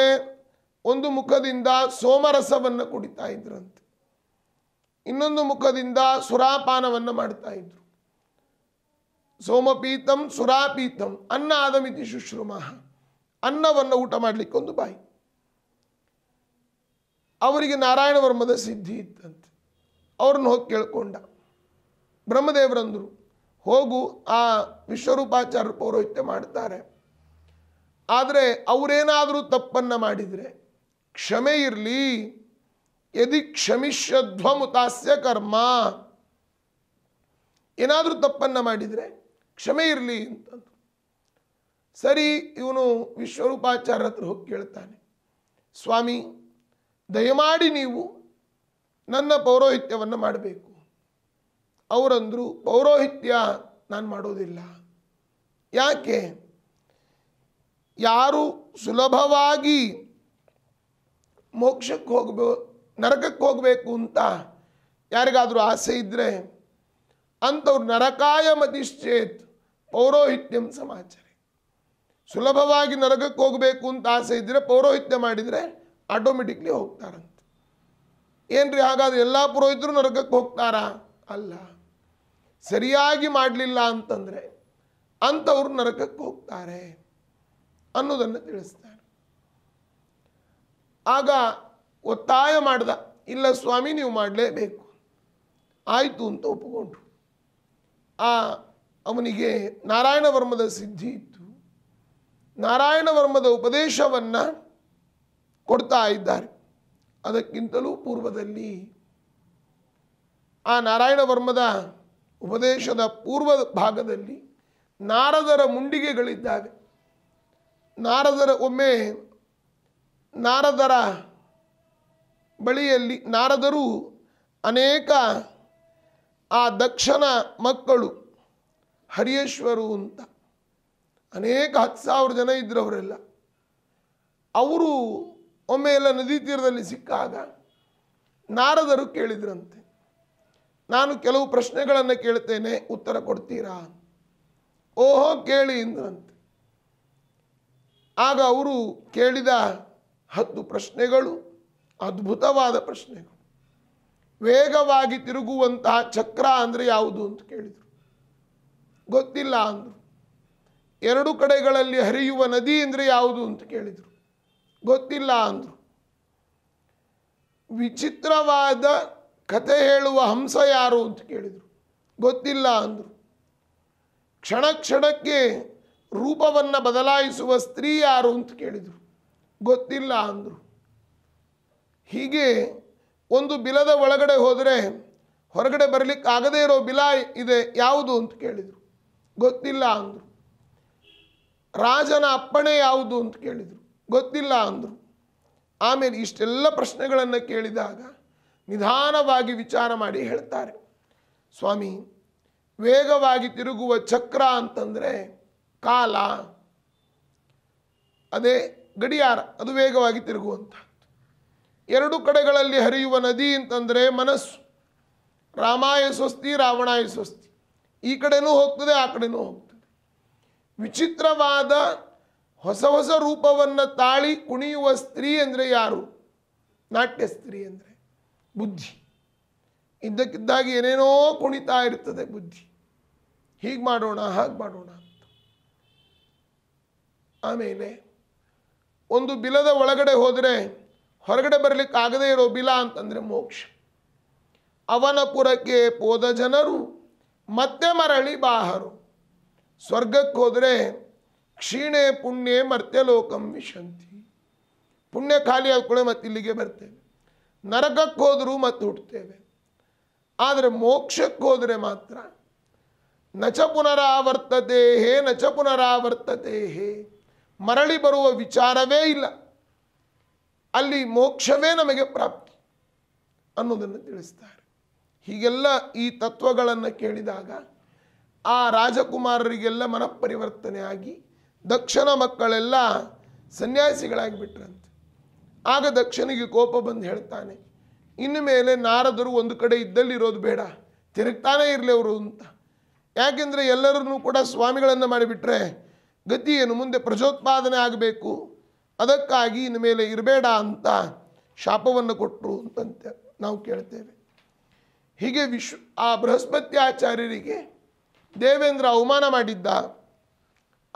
ಒಂದು ಮುಖದಿಂದ ಸೋಮರಸವನ್ನು ಕುಡಿತಾ ಇದ್ರಂತೆ ಇನ್ನೊಂದು ಮುಖದಿಂದ ಸುರಾಪಾನವನ್ನು ಮಾಡ್ತಾ ಇದ್ರು ಸೋಮಪೀತಂ ಸುರಾಪೀತಂ ಅನ್ನ ಆದಮಿತಿ ಶುಶ್ರಮಃ ಅನ್ನವನ್ನು ಊಟ ಮಾಡಲಿಕ್ಕೊಂದು ಬಾಯಿ ಅವರಿಗೆ ನಾರಾಯಣ ವರ್ಮದ ಸಿದ್ಧಿ ಇತ್ತಂತೆ ಅವ್ರನ್ನ ಹೋಗಿ ಕೇಳ್ಕೊಂಡ ಬ್ರಹ್ಮದೇವರಂದರು ಹೋಗು ಆ ವಿಶ್ವರೂಪಾಚಾರ್ಯ ಪೌರೋಹಿತ್ಯ ಮಾಡ್ತಾರೆ ಆದರೆ ಅವರೇನಾದರೂ ತಪ್ಪನ್ನು ಮಾಡಿದರೆ ಕ್ಷಮೆ ಇರಲಿ ಯದಿ ಕ್ಷಮಿಷ್ಯಧ್ವಮುತಾಸ್ಯ ಕರ್ಮ ಏನಾದರೂ ತಪ್ಪನ್ನು ಮಾಡಿದರೆ ಕ್ಷಮೆ ಇರಲಿ ಅಂತಂದು ಸರಿ ಇವನು ವಿಶ್ವರೂಪಾಚಾರ್ಯ ಹತ್ರ ಹೋಗಿ ಕೇಳ್ತಾನೆ ಸ್ವಾಮಿ ದಯಮಾಡಿ ನೀವು ನನ್ನ ಪೌರೋಹಿತ್ಯವನ್ನು ಮಾಡಬೇಕು ಅವರಂದರು ಪೌರೋಹಿತ್ಯ ನಾನು ಮಾಡೋದಿಲ್ಲ ಯಾಕೆ ಯಾರು ಸುಲಭವಾಗಿ ಮೋಕ್ಷಕ್ಕೆ ಹೋಗ್ಬೋ ನರಕಕ್ಕೆ ಹೋಗಬೇಕು ಅಂತ ಯಾರಿಗಾದರೂ ಆಸೆ ಇದ್ದರೆ ಅಂಥವ್ರು ನರಕಾಯ ಮತಿಶ್ಚೇತ್ ಪೌರೋಹಿತ್ಯಂ ಸಮಾಚಾರ ಸುಲಭವಾಗಿ ನರಕಕ್ಕೆ ಹೋಗಬೇಕು ಅಂತ ಆಸೆ ಇದ್ದರೆ ಪೌರೋಹಿತ್ಯ ಮಾಡಿದರೆ ಆಟೋಮೆಟಿಕ್ಲಿ ಹೋಗ್ತಾರಂತೆ ಏನ್ರಿ ಹಾಗಾದ್ರೆ ಎಲ್ಲ ಪುರೋಹಿತರು ನರಕಕ್ಕೆ ಹೋಗ್ತಾರಾ ಅಲ್ಲ ಸರಿಯಾಗಿ ಮಾಡಲಿಲ್ಲ ಅಂತಂದರೆ ಅಂಥವ್ರು ನರಕಕ್ಕೆ ಹೋಗ್ತಾರೆ ಅನ್ನೋದನ್ನು ತಿಳಿಸ್ತಾರೆ ಆಗ ಒತ್ತಾಯ ಮಾಡ್ದ ಇಲ್ಲ ಸ್ವಾಮಿ ನೀವು ಮಾಡಲೇಬೇಕು ಆಯಿತು ಅಂತ ಒಪ್ಪಿಕೊಂಡ್ರು ಆ ಅವನಿಗೆ ನಾರಾಯಣ ವರ್ಮದ ಸಿದ್ಧಿ ಇತ್ತು ನಾರಾಯಣ ವರ್ಮದ ಉಪದೇಶವನ್ನು ಕೊಡ್ತಾ ಇದ್ದಾರೆ ಅದಕ್ಕಿಂತಲೂ ಪೂರ್ವದಲ್ಲಿ ಆ ನಾರಾಯಣ ವರ್ಮದ ಉಪದೇಶದ ಪೂರ್ವ ಭಾಗದಲ್ಲಿ ನಾರದರ ಮುಂಡಿಗೆಗಳಿದ್ದಾವೆ ನಾರದರ ಒಮ್ಮೆ ನಾರದರ ಬಳಿಯಲ್ಲಿ ನಾರದರು ಅನೇಕ ಆ ದಕ್ಷನ ಮಕ್ಕಳು ಹರಿಯೇಶ್ವರು ಅಂತ ಅನೇಕ ಹತ್ತು ಸಾವಿರ ಜನ ಇದ್ದರು ಅವರೆಲ್ಲ ಅವರು ಒಮ್ಮೆ ಎಲ್ಲ ನದಿ ತೀರದಲ್ಲಿ ಸಿಕ್ಕಾಗ ನಾರದರು ಕೇಳಿದ್ರಂತೆ ನಾನು ಕೆಲವು ಪ್ರಶ್ನೆಗಳನ್ನು ಕೇಳ್ತೇನೆ ಉತ್ತರ ಕೊಡ್ತೀರಾ ಓಹೋ ಕೇಳಿ ಎಂದ್ರಂತೆ ಆಗ ಅವರು ಕೇಳಿದ ಹತ್ತು ಪ್ರಶ್ನೆಗಳು ಅದ್ಭುತವಾದ ಪ್ರಶ್ನೆಗಳು ವೇಗವಾಗಿ ತಿರುಗುವಂತಹ ಚಕ್ರ ಅಂದರೆ ಯಾವುದು ಅಂತ ಕೇಳಿದರು ಗೊತ್ತಿಲ್ಲ ಅಂದರು ಎರಡು ಕಡೆಗಳಲ್ಲಿ ಹರಿಯುವ ನದಿ ಅಂದರೆ ಯಾವುದು ಅಂತ ಕೇಳಿದರು ಗೊತ್ತಿಲ್ಲ ಅಂದರು ವಿಚಿತ್ರವಾದ ಕತೆ ಹೇಳುವ ಹಂಸ ಯಾರು ಅಂತ ಕೇಳಿದರು ಗೊತ್ತಿಲ್ಲ ಅಂದರು ಕ್ಷಣ ಕ್ಷಣಕ್ಕೆ ರೂಪವನ್ನು ಬದಲಾಯಿಸುವ ಸ್ತ್ರೀ ಯಾರು ಅಂತ ಕೇಳಿದರು ಗೊತ್ತಿಲ್ಲ ಅಂದರು ಹೀಗೆ ಒಂದು ಬಿಲದ ಒಳಗಡೆ ಹೋದರೆ ಹೊರಗಡೆ ಬರಲಿಕ್ಕೆ ಆಗದೇ ಇರೋ ಬಿಲ ಇದೆ ಯಾವುದು ಅಂತ ಕೇಳಿದರು ಗೊತ್ತಿಲ್ಲ ಅಂದರು ರಾಜನ ಅಪ್ಪಣೆ ಯಾವುದು ಅಂತ ಕೇಳಿದರು ಗೊತ್ತಿಲ್ಲ ಅಂದರು ಆಮೇಲೆ ಇಷ್ಟೆಲ್ಲ ಪ್ರಶ್ನೆಗಳನ್ನು ಕೇಳಿದಾಗ ನಿಧಾನವಾಗಿ ವಿಚಾರ ಮಾಡಿ ಹೇಳ್ತಾರೆ ಸ್ವಾಮಿ ವೇಗವಾಗಿ ತಿರುಗುವ ಚಕ್ರ ಅಂತಂದರೆ ಕಾಲ ಅದೇ ಗಡಿಯಾರ ಅದು ವೇಗವಾಗಿ ತಿರುಗುವಂಥದ್ದು ಎರಡು ಕಡೆಗಳಲ್ಲಿ ಹರಿಯುವ ನದಿ ಅಂತಂದರೆ ಮನಸ್ಸು ರಾಮಾಯ ಸ್ವಸ್ತಿ ರಾವಣಾಯ ಸ್ವಸ್ತಿ ಈ ಕಡೆನೂ ಹೋಗ್ತದೆ ಆ ಕಡೆನೂ ಹೋಗ್ತದೆ ವಿಚಿತ್ರವಾದ ಹೊಸ ಹೊಸ ರೂಪವನ್ನು ತಾಳಿ ಕುಣಿಯುವ ಸ್ತ್ರೀ ಅಂದರೆ ಯಾರು ನಾಟ್ಯ ಸ್ತ್ರೀ ಅಂದರೆ ಬುದ್ಧಿ ಇದ್ದಕ್ಕಿದ್ದಾಗಿ ಏನೇನೋ ಕುಣಿತಾ ಇರ್ತದೆ ಬುದ್ಧಿ ಹೀಗೆ ಮಾಡೋಣ ಹಾಗೆ ಮಾಡೋಣ ಅಂತ ಆಮೇಲೆ ಒಂದು ಬಿಲದ ಒಳಗಡೆ ಹೋದರೆ ಹೊರಗಡೆ ಬರಲಿಕ್ಕೆ ಆಗದೇ ಇರೋ ಬಿಲ ಅಂತಂದರೆ ಮೋಕ್ಷ ಅವನಪುರಕ್ಕೆ ಪೋದ ಜನರು ಮತ್ತೆ ಮರಳಿ ಬಾಹರು ಸ್ವರ್ಗಕ್ಕೆ ಹೋದರೆ ಕ್ಷೀಣೆ ಪುಣ್ಯೆ ಮರ್ತ್ಯಲೋಕಂ ವಿಶಂತಿ ಪುಣ್ಯ ಖಾಲಿ ಆದ ಕೂಡ ಮತ್ತೆ ಇಲ್ಲಿಗೆ ಬರ್ತೇವೆ ನರಕಕ್ಕೆ ಹೋದರೂ ಮತ್ತೆ ಹುಟ್ಟುತ್ತೇವೆ ಆದರೆ ಮೋಕ್ಷಕ್ಕೆ ಹೋದರೆ ಮಾತ್ರ ನಚ ಪುನರಾವರ್ತತೆ ಹೇ ನಚ ಪುನರಾವರ್ತತೆ ಹೇ ಮರಳಿ ಬರುವ ವಿಚಾರವೇ ಇಲ್ಲ ಅಲ್ಲಿ ಮೋಕ್ಷವೇ ನಮಗೆ ಪ್ರಾಪ್ತಿ ಅನ್ನೋದನ್ನು ತಿಳಿಸ್ತಾರೆ ಹೀಗೆಲ್ಲ ಈ ತತ್ವಗಳನ್ನು ಕೇಳಿದಾಗ ಆ ರಾಜಕುಮಾರರಿಗೆಲ್ಲ ಮನಃಪರಿವರ್ತನೆ ಆಗಿ ದಕ್ಷನ ಮಕ್ಕಳೆಲ್ಲ ಸನ್ಯಾಸಿಗಳಾಗಿಬಿಟ್ರಂತೆ ಆಗ ದಕ್ಷನಿಗೆ ಕೋಪ ಬಂದು ಹೇಳ್ತಾನೆ ಇನ್ನು ಮೇಲೆ ನಾರದರು ಒಂದು ಕಡೆ ಇದ್ದಲ್ಲಿರೋದು ಬೇಡ ತಿರುಗ್ತಾನೆ ಇರಲಿ ಅವರು ಅಂತ ಯಾಕೆಂದರೆ ಎಲ್ಲರನ್ನೂ ಕೂಡ ಸ್ವಾಮಿಗಳನ್ನು ಮಾಡಿಬಿಟ್ರೆ ಗತಿ ಮುಂದೆ ಪ್ರಜೋತ್ಪಾದನೆ ಆಗಬೇಕು ಅದಕ್ಕಾಗಿ ಇನ್ನು ಮೇಲೆ ಇರಬೇಡ ಅಂತ ಶಾಪವನ್ನು ಕೊಟ್ಟರು ಅಂತಂತೆ ನಾವು ಕೇಳ್ತೇವೆ ಹೀಗೆ ವಿಶ್ವ ಆ ಬೃಹಸ್ಪತ್ಯಾಚಾರ್ಯರಿಗೆ ದೇವೇಂದ್ರ ಅವಮಾನ ಮಾಡಿದ್ದ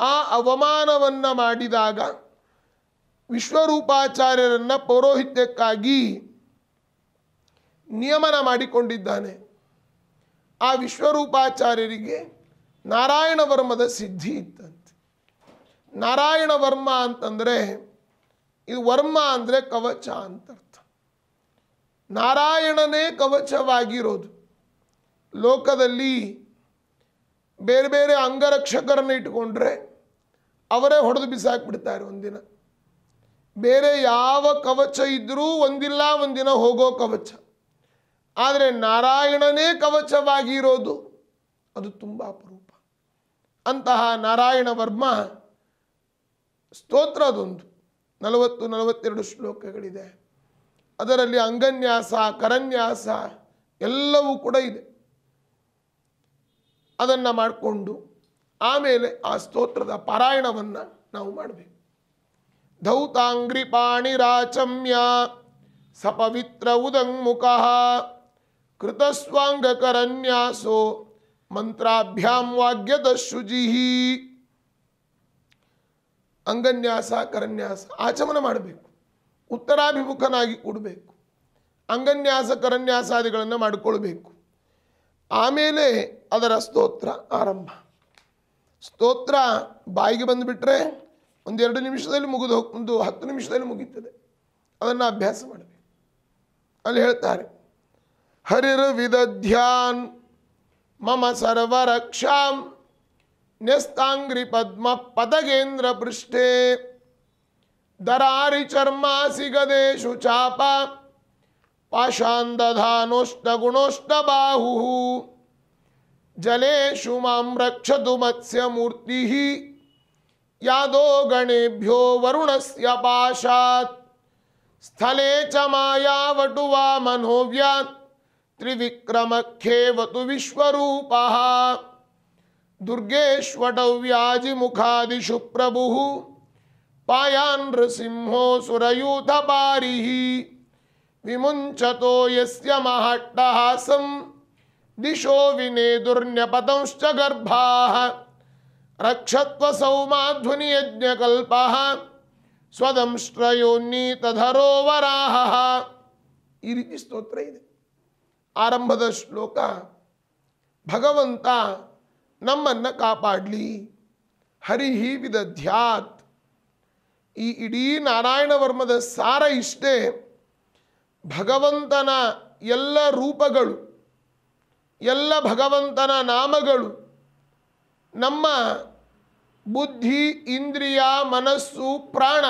ಆ ಅವಮಾನವನ್ನು ಮಾಡಿದಾಗ ವಿಶ್ವರೂಪಾಚಾರ್ಯರನ್ನು ಪೌರೋಹಿತ್ಯಕ್ಕಾಗಿ ನಿಯಮನ ಮಾಡಿಕೊಂಡಿದ್ದಾನೆ ಆ ವಿಶ್ವರೂಪಾಚಾರ್ಯರಿಗೆ ನಾರಾಯಣ ವರ್ಮದ ಸಿದ್ಧಿ ಇತ್ತಂತೆ ನಾರಾಯಣ ವರ್ಮ ಅಂತಂದರೆ ಇದು ವರ್ಮ ಅಂದರೆ ಕವಚ ಅಂತರ್ಥ ನಾರಾಯಣನೇ ಕವಚವಾಗಿರೋದು ಲೋಕದಲ್ಲಿ ಬೇರೆ ಬೇರೆ ಅಂಗರಕ್ಷಕರನ್ನು ಇಟ್ಕೊಂಡ್ರೆ ಅವರೇ ಹೊಡೆದು ಬಿಸಾಕ್ಬಿಡ್ತಾರೆ ಒಂದಿನ ಬೇರೆ ಯಾವ ಕವಚ ಇದ್ದರೂ ಒಂದಿಲ್ಲ ಒಂದಿನ ಹೋಗೋ ಕವಚ ಆದರೆ ನಾರಾಯಣನೇ ಕವಚವಾಗಿರೋದು ಅದು ತುಂಬ ಅಪರೂಪ ಅಂತಹ ನಾರಾಯಣ ವರ್ಮ ಸ್ತೋತ್ರ ಅದೊಂದು ನಲವತ್ತು ನಲವತ್ತೆರಡು ಶ್ಲೋಕಗಳಿದೆ ಅದರಲ್ಲಿ ಅಂಗನ್ಯಾಸ ಕರನ್ಯಾಸ ಎಲ್ಲವೂ ಕೂಡ ಇದೆ ಅದನ್ನು ಮಾಡಿಕೊಂಡು ಆಮೇಲೆ ಆ ಸ್ತೋತ್ರದ ಪಾರಾಯಣವನ್ನು ನಾವು ಮಾಡಬೇಕು ಧೌತಾಂಗ್ರಿ ಪಾಣಿರಾಚಮ್ಯ ಸಪವಿತ್ರ ಉದಂಗ್ಮುಖ ಕೃತಸ್ವಾಂಗಕರನ್ಯಾಸೋ ಮಂತ್ರಾಭ್ಯಾಂ ವಾಗ್ಯದ ಶುಜಿಹಿ ಅಂಗನ್ಯಾಸ ಕರನ್ಯಾಸ ಆಚಮನ ಮಾಡಬೇಕು ಉತ್ತರಾಭಿಮುಖನಾಗಿ ಕೂಡಬೇಕು ಅಂಗನ್ಯಾಸ ಕರನ್ಯಾಸಾದಿಗಳನ್ನು ಮಾಡಿಕೊಳ್ಬೇಕು ಆಮೇಲೆ ಅದರ ಸ್ತೋತ್ರ ಆರಂಭ ಸ್ತೋತ್ರ ಬಾಯಿಗೆ ಬಂದುಬಿಟ್ರೆ ಒಂದೆರಡು ನಿಮಿಷದಲ್ಲಿ ಮುಗಿದು ಒಂದು ಹತ್ತು ನಿಮಿಷದಲ್ಲಿ ಮುಗೀತದೆ ಅದನ್ನು ಅಭ್ಯಾಸ ಮಾಡಬೇಕು ಅಲ್ಲಿ ಹೇಳ್ತಾರೆ ಹರಿರು ಧ್ಯಾನ್ ಮಮ ಸರ್ವರಕ್ಷಾಂ ನ್ಯಸ್ತಾಂಗ್ರಿ ಪದ್ಮ ಪದಗೇಂದ್ರ ಪೃಷ್ಠೆ ದರಾರಿ ಚರ್ಮ ಸಿಗದೆ ಶುಚಾಪ पाशान्दधानोष्णगुणोष्णबाहुः जलेशु मां रक्षतु मत्स्यमूर्तिः यादो गणेभ्यो वरुणस्य पाशात् स्थले च मायावटु वा मनोव्यात् त्रिविक्रमखेवतु विश्वरूपः दुर्गेश्वटव्याजिमुखादिषु प्रभुः पायान् सुरयूथपारिः विमुञ्चतो यस्य महट्टहासं दिशो विनेदुर्न्यपतंश्च गर्भाः रक्षत्वसौ माध्वनियज्ञकल्पः स्वदंश्रयोन्नीतधरो वराहः ಈ ರೀತಿ ಸ್ತೋತ್ರ ಇದೆ ಆರಂಭದ ಶ್ಲೋಕ ಭಗವಂತ ನಮ್ಮನ್ನು ಕಾಪಾಡಲಿ ಹರಿಹಿ ವಿದಧ್ಯಾತ್ ಈ ಇಡೀ ನಾರಾಯಣ ವರ್ಮದ ಸಾರ ಇಷ್ಟೇ ಭಗವಂತನ ಎಲ್ಲ ರೂಪಗಳು ಎಲ್ಲ ಭಗವಂತನ ನಾಮಗಳು ನಮ್ಮ ಬುದ್ಧಿ ಇಂದ್ರಿಯ ಮನಸ್ಸು ಪ್ರಾಣ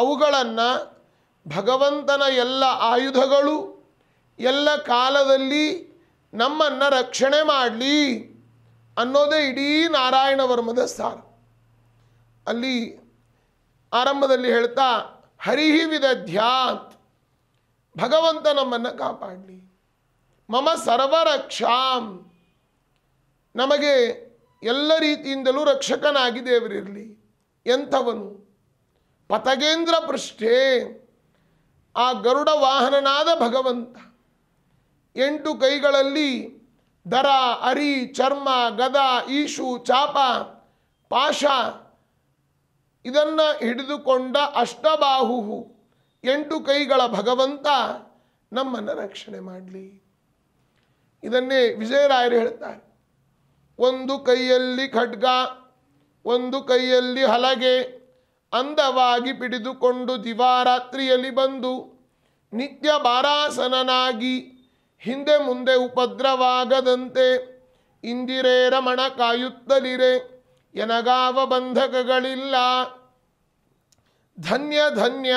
ಅವುಗಳನ್ನು ಭಗವಂತನ ಎಲ್ಲ ಆಯುಧಗಳು ಎಲ್ಲ ಕಾಲದಲ್ಲಿ ನಮ್ಮನ್ನು ರಕ್ಷಣೆ ಮಾಡಲಿ ಅನ್ನೋದೇ ಇಡೀ ನಾರಾಯಣ ವರ್ಮದ ಸಾರ ಅಲ್ಲಿ ಆರಂಭದಲ್ಲಿ ಹೇಳ್ತಾ ಹರಿಹಿ ಧ್ಯಾನ್ ಭಗವಂತ ನಮ್ಮನ್ನು ಕಾಪಾಡಲಿ ಮಮ ಸರ್ವರಕ್ಷಾಂ ನಮಗೆ ಎಲ್ಲ ರೀತಿಯಿಂದಲೂ ರಕ್ಷಕನಾಗಿ ದೇವರಿರಲಿ ಎಂಥವನು ಪತಗೇಂದ್ರ ಪೃಷ್ಠೆ ಆ ಗರುಡ ವಾಹನನಾದ ಭಗವಂತ ಎಂಟು ಕೈಗಳಲ್ಲಿ ದರ ಅರಿ ಚರ್ಮ ಗದ ಈಶು ಚಾಪ ಪಾಶ ಇದನ್ನು ಹಿಡಿದುಕೊಂಡ ಅಷ್ಟಬಾಹು ಎಂಟು ಕೈಗಳ ಭಗವಂತ ನಮ್ಮನ್ನು ರಕ್ಷಣೆ ಮಾಡಲಿ ಇದನ್ನೇ ವಿಜಯರಾಯರು ಹೇಳ್ತಾರೆ ಒಂದು ಕೈಯಲ್ಲಿ ಖಡ್ಗ ಒಂದು ಕೈಯಲ್ಲಿ ಹಲಗೆ ಅಂದವಾಗಿ ಪಿಡಿದುಕೊಂಡು ದಿವಾರಾತ್ರಿಯಲ್ಲಿ ಬಂದು ನಿತ್ಯ ಬಾರಾಸನನಾಗಿ ಹಿಂದೆ ಮುಂದೆ ಉಪದ್ರವಾಗದಂತೆ ಇಂದಿರೇ ರಮಣ ಕಾಯುತ್ತಲಿರೆ ಎನಗಾವ ಬಂಧಕಗಳಿಲ್ಲ ಧನ್ಯ ಧನ್ಯ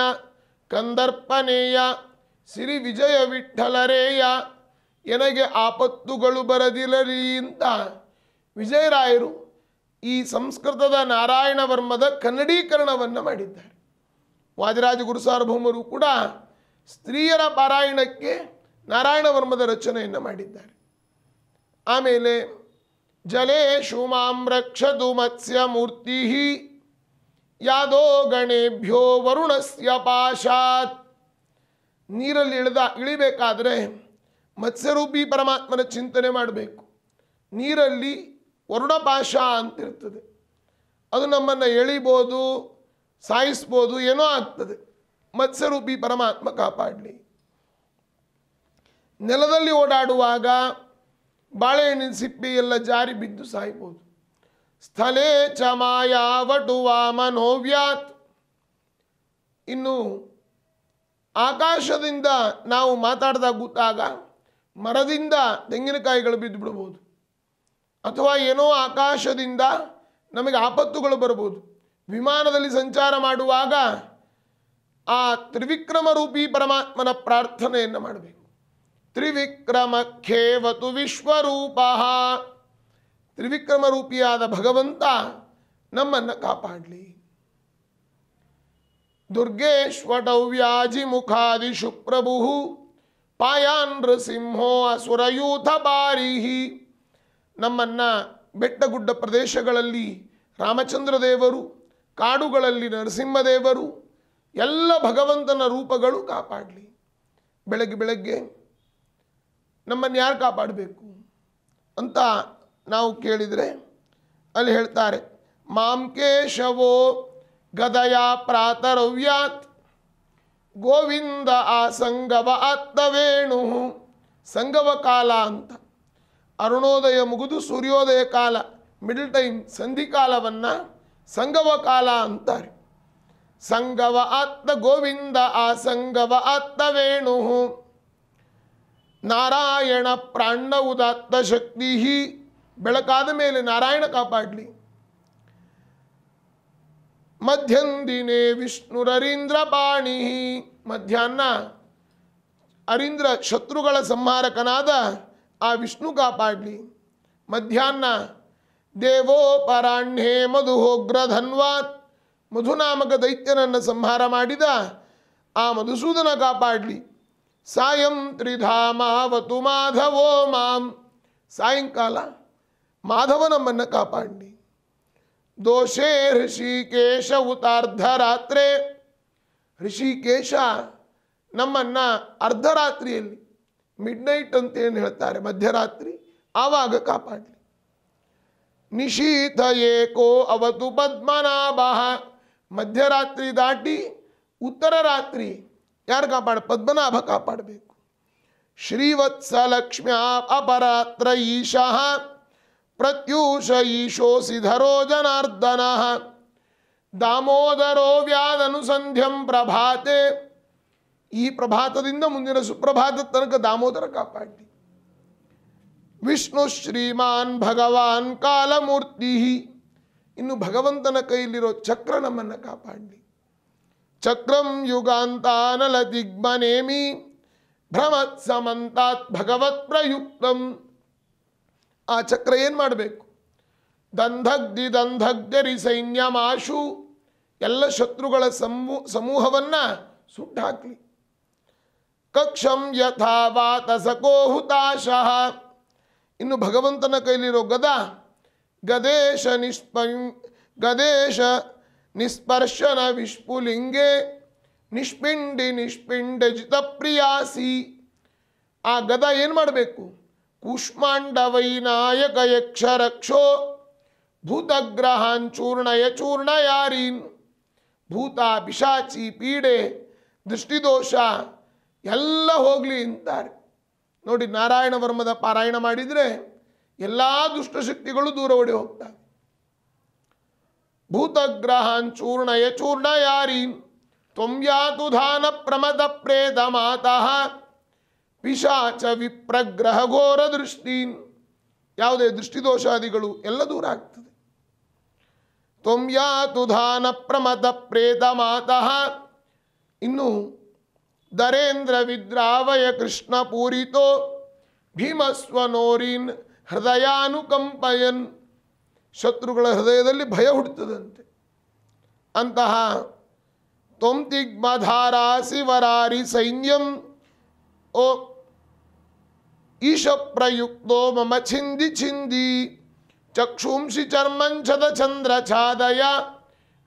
ಕಂದರ್ಪನೇಯ ಸಿರಿ ವಿಜಯ ವಿಠಲರೇಯ ಎನಗೆ ಆಪತ್ತುಗಳು ಬರದಿರಲಿ ಅಂತ ವಿಜಯರಾಯರು ಈ ಸಂಸ್ಕೃತದ ನಾರಾಯಣ ವರ್ಮದ ಕನ್ನಡೀಕರಣವನ್ನು ಮಾಡಿದ್ದಾರೆ ವಾಜರಾಜ ಗುರುಸಾರ್ವಭೌಮರು ಕೂಡ ಸ್ತ್ರೀಯರ ಪಾರಾಯಣಕ್ಕೆ ನಾರಾಯಣ ವರ್ಮದ ರಚನೆಯನ್ನು ಮಾಡಿದ್ದಾರೆ ಆಮೇಲೆ ಜಲೇ ಶುಮಾಂ ರಕ್ಷದು ಮತ್ಸ್ಯ ಮೂರ್ತಿ ಯಾದೋ ಗಣೇಭ್ಯೋ ವರುಣಸ್ಯ ಪಾಶಾತ್ ನೀರಲ್ಲಿ ಇಳಿದ ಇಳಿಬೇಕಾದರೆ ಮತ್ಸ್ಯರೂಪಿ ಪರಮಾತ್ಮನ ಚಿಂತನೆ ಮಾಡಬೇಕು ನೀರಲ್ಲಿ ವರುಣಪಾಶ ಅಂತಿರ್ತದೆ ಅದು ನಮ್ಮನ್ನು ಎಳಿಬೋದು ಸಾಯಿಸ್ಬೋದು ಏನೋ ಆಗ್ತದೆ ಮತ್ಸ್ಯರೂಪಿ ಪರಮಾತ್ಮ ಕಾಪಾಡಲಿ ನೆಲದಲ್ಲಿ ಓಡಾಡುವಾಗ ಬಾಳೆಹಣ್ಣಿನ ಸಿಪ್ಪಿ ಎಲ್ಲ ಜಾರಿ ಬಿದ್ದು ಸಾಯ್ಬೋದು ಸ್ಥಳೇ ಚ ಮಾಯಾವಟು ವಾಮನೋವ್ಯಾತ್ ಇನ್ನು ಆಕಾಶದಿಂದ ನಾವು ಮಾತಾಡಿದಾಗ ಗೊತ್ತಾಗ ಮರದಿಂದ ತೆಂಗಿನಕಾಯಿಗಳು ಬಿದ್ದು ಬಿಡ್ಬೋದು ಅಥವಾ ಏನೋ ಆಕಾಶದಿಂದ ನಮಗೆ ಆಪತ್ತುಗಳು ಬರ್ಬೋದು ವಿಮಾನದಲ್ಲಿ ಸಂಚಾರ ಮಾಡುವಾಗ ಆ ತ್ರಿವಿಕ್ರಮ ರೂಪಿ ಪರಮಾತ್ಮನ ಪ್ರಾರ್ಥನೆಯನ್ನು ಮಾಡಬೇಕು ಖೇವತು ವಿಶ್ವರೂಪ ತ್ರಿವಿಕ್ರಮ ರೂಪಿಯಾದ ಭಗವಂತ ನಮ್ಮನ್ನು ಕಾಪಾಡಲಿ ದುರ್ಗೇಶ್ವಟವ್ಯಾಜಿ ಮುಖಾದಿ ಶುಪ್ರಭು ಪಾಯಾನ್ ನೃಸಿಂಹೋ ಅಸುರಯೂಥ ಬಾರಿಹಿ ನಮ್ಮನ್ನು ಬೆಟ್ಟಗುಡ್ಡ ಪ್ರದೇಶಗಳಲ್ಲಿ ರಾಮಚಂದ್ರ ದೇವರು ಕಾಡುಗಳಲ್ಲಿ ನರಸಿಂಹದೇವರು ಎಲ್ಲ ಭಗವಂತನ ರೂಪಗಳು ಕಾಪಾಡಲಿ ಬೆಳಗ್ಗೆ ಬೆಳಗ್ಗೆ ನಮ್ಮನ್ನು ಯಾರು ಕಾಪಾಡಬೇಕು ಅಂತ ನಾವು ಕೇಳಿದರೆ ಅಲ್ಲಿ ಹೇಳ್ತಾರೆ ಮಾಂಕೇಶವೋ ಗದಯ ಪ್ರಾತರವ್ಯಾತ್ ಗೋವಿಂದ ಆ ಸಂಗವ ವೇಣು ಸಂಗವ ಕಾಲ ಅಂತ ಅರುಣೋದಯ ಮುಗಿದು ಸೂರ್ಯೋದಯ ಕಾಲ ಮಿಡಲ್ ಟೈಮ್ ಸಂಧಿಕಾಲವನ್ನು ಸಂಗವ ಕಾಲ ಅಂತಾರೆ ಸಂಗವ ಆತ್ತ ಗೋವಿಂದ ಆ ಸಂಗವ ವೇಣು ನಾರಾಯಣ ಪ್ರಾಣ ಉದಾತ್ತ ಶಕ್ತಿ ಬೆಳಕಾದ ಮೇಲೆ ನಾರಾಯಣ ಕಾಪಾಡಲಿ ಮಧ್ಯಂದಿನೇ ವಿಷ್ಣು ಪಾಣಿ ಮಧ್ಯಾಹ್ನ ಅರೀಂದ್ರ ಶತ್ರುಗಳ ಸಂಹಾರಕನಾದ ಆ ವಿಷ್ಣು ಕಾಪಾಡಲಿ ಮಧ್ಯಾಹ್ನ ದೇವೋಪರಾಹ್ನೇ ಮಧುಹೋಗ್ರಧನ್ವಾತ್ ಮಧುನಾಮಕ ದೈತ್ಯನನ್ನು ಸಂಹಾರ ಮಾಡಿದ ಆ ಮಧುಸೂದನ ಕಾಪಾಡಲಿ ಸಾಯಂ ತ್ರಿಧಾಮಾವತು ಮಾಧವೋ ಮಾಂ ಸಾಯಂಕಾಲ มา धव नमन्ना कापांडी दोशे ऋषि केश उतार्धरात्रे ऋषि केशा नमन्ना अर्धरात्रियली मिडनाइट ಅಂತ ಏನು ಹೇಳ್ತಾರೆ ಮಧ್ಯರಾತ್ರಿ ಆವಾಗ ಕಾಪಾಡಿ નિಶೀತಏಕೋ ಅವ ตุป ದ್ಮನाबः ಮಧ್ಯರಾತ್ರಿ ದಾಟಿ ಉತ್ತರರಾತ್ರಿ ಯಾರು ಕಾಪಾಡ ಪದ್ಮನ ಭ ಕಾಪಾಡಬೇಕು ಶ್ರೀ วั ತ್ಸಲಕ್ಷ್ಮ್ಯಾ ಅಪರತ್ರೈಶಃ ಪ್ರತ್ಯೂಷ ಈಶೋಸಿಧರೋ ಜನಾರ್ದನ ದಾಮೋದರೋ ವ್ಯಾದನುಸಂಧ್ಯಂ ಪ್ರಭಾತೆ ಈ ಪ್ರಭಾತದಿಂದ ಮುಂದಿನ ಸುಪ್ರಭಾತದ ತನಕ ದಾಮೋದರ ಕಾಪಾಡಿ ವಿಷ್ಣು ಶ್ರೀಮಾನ್ ಭಗವಾನ್ ಕಾಲಮೂರ್ತಿ ಇನ್ನು ಭಗವಂತನ ಕೈಯಲ್ಲಿರೋ ಚಕ್ರ ನಮ್ಮನ್ನು ಕಾಪಾಡ್ಲಿ ಚಕ್ರಂ ಯುಗಾಂತಾನಲ ದಿಗ್ಮನೇಮಿ ಭ್ರಮತ್ ಸಮಂತಾತ್ ಭಗವತ್ ಪ್ರಯುಕ್ತಂ ಆ ಚಕ್ರ ಏನು ಮಾಡಬೇಕು ದಂಧಗ್ಧಿ ದಂಧಗ್ಗರಿ ಸೈನ್ಯ ಮಾಶು ಎಲ್ಲ ಶತ್ರುಗಳ ಸಮೂ ಸಮೂಹವನ್ನು ಸುಟ್ಟು ಹಾಕಲಿ ಕಕ್ಷಂ ಯಥಾ ವಾತಸಕೋ ಹುತಾಶಃ ಇನ್ನು ಭಗವಂತನ ಕೈಲಿರೋ ಗದ ಗದೇಶ ನಿಷ್ಪ ಗದೇಶ ನಿಸ್ಪರ್ಶನ ವಿಷ್ಪುಲಿಂಗೆ ನಿಷ್ಪಿಂಡಿ ನಿಷ್ಪಿಂಡ ಜಿತಪ್ರಿಯಾಸಿ ಆ ಗದ ಏನು ಮಾಡಬೇಕು ನಾಯಕ ಯಕ್ಷ ರಕ್ಷೋ ಭೂತಗ್ರಹಾನ್ ಚೂರ್ಣಯ ಯಾರೀನ್ ಭೂತ ಪಿಶಾಚಿ ಪೀಡೆ ದೃಷ್ಟಿದೋಷ ಎಲ್ಲ ಹೋಗಲಿ ಅಂತಾರೆ ನೋಡಿ ನಾರಾಯಣ ವರ್ಮದ ಪಾರಾಯಣ ಮಾಡಿದರೆ ಎಲ್ಲ ದುಷ್ಟಶಕ್ತಿಗಳು ದೂರ ಓಡಿ ಹೋಗ್ತವೆ ಭೂತಗ್ರಹಾನ್ ಚೂರ್ಣಯ ಚೂರ್ಣಯಾರೀನ್ ತ್ವಂ ಧಾನ ಪ್ರಮದ ಪ್ರೇತ ಮಾತಃ ಪಿಶಾಚ ವಿಪ್ರಗ್ರಹ ಘೋರ ದೃಷ್ಟೀನ್ ಯಾವುದೇ ದೃಷ್ಟಿದೋಷಾದಿಗಳು ಎಲ್ಲ ದೂರ ಆಗ್ತದೆ ತೊಂಬ್ಯಾತು ಧಾನ ಪ್ರಮದ ಪ್ರೇತ ಮಾತಃ ಇನ್ನು ದರೇಂದ್ರ ವಿದ್ರಾವಯ ಕೃಷ್ಣ ಪೂರಿತೋ ಭೀಮಸ್ವನೋರಿನ್ ಹೃದಯಾನುಕಂಪಯನ್ ಶತ್ರುಗಳ ಹೃದಯದಲ್ಲಿ ಭಯ ಹುಡ್ತದಂತೆ ಅಂತಹ ತೊಂತಿಗ್ಮಧಾರಾ ಶಿವರಾರಿ ಸೈನ್ಯಂ ಓ ಈಶ ಪ್ರಯುಕ್ತೋ ಮಮ ಛಿಂದಿ ಛಿಂದಿ ಚಕ್ಷುಂಸಿ ಚರ್ಮಂಚದ ಚಂದ್ರ ಛಾದಯ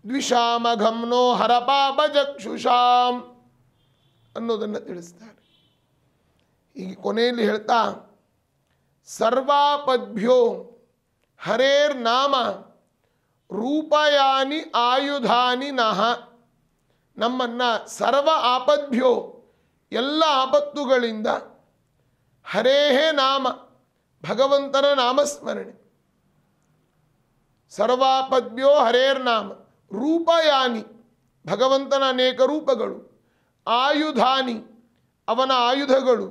ದ್ವಿಷಾಮಘಮ್ನೋ ಹರಪಾಪ ಚಕ್ಷುಷಾಂ ಅನ್ನೋದನ್ನು ತಿಳಿಸ್ತಾರೆ ಈಗ ಕೊನೆಯಲ್ಲಿ ಹೇಳ್ತಾ ಸರ್ವಾಪದ್ಭ್ಯೋ ಹರೇರ್ ನಾಮ ರೂಪಯಾನಿ ಆಯುಧಾನಿ ನಹ ನಮ್ಮನ್ನು ಸರ್ವ ಆಪದ್ಭ್ಯೋ ಎಲ್ಲ ಆಪತ್ತುಗಳಿಂದ ಹರೇಹೇ ನಾಮ ಭಗವಂತನ ನಾಮಸ್ಮರಣೆ ಸರ್ವಾಪದ್ಯೋ ಹರೇರ್ನಾಮ ರೂಪಯಾನಿ ಭಗವಂತನ ಅನೇಕ ರೂಪಗಳು ಆಯುಧಾನಿ ಅವನ ಆಯುಧಗಳು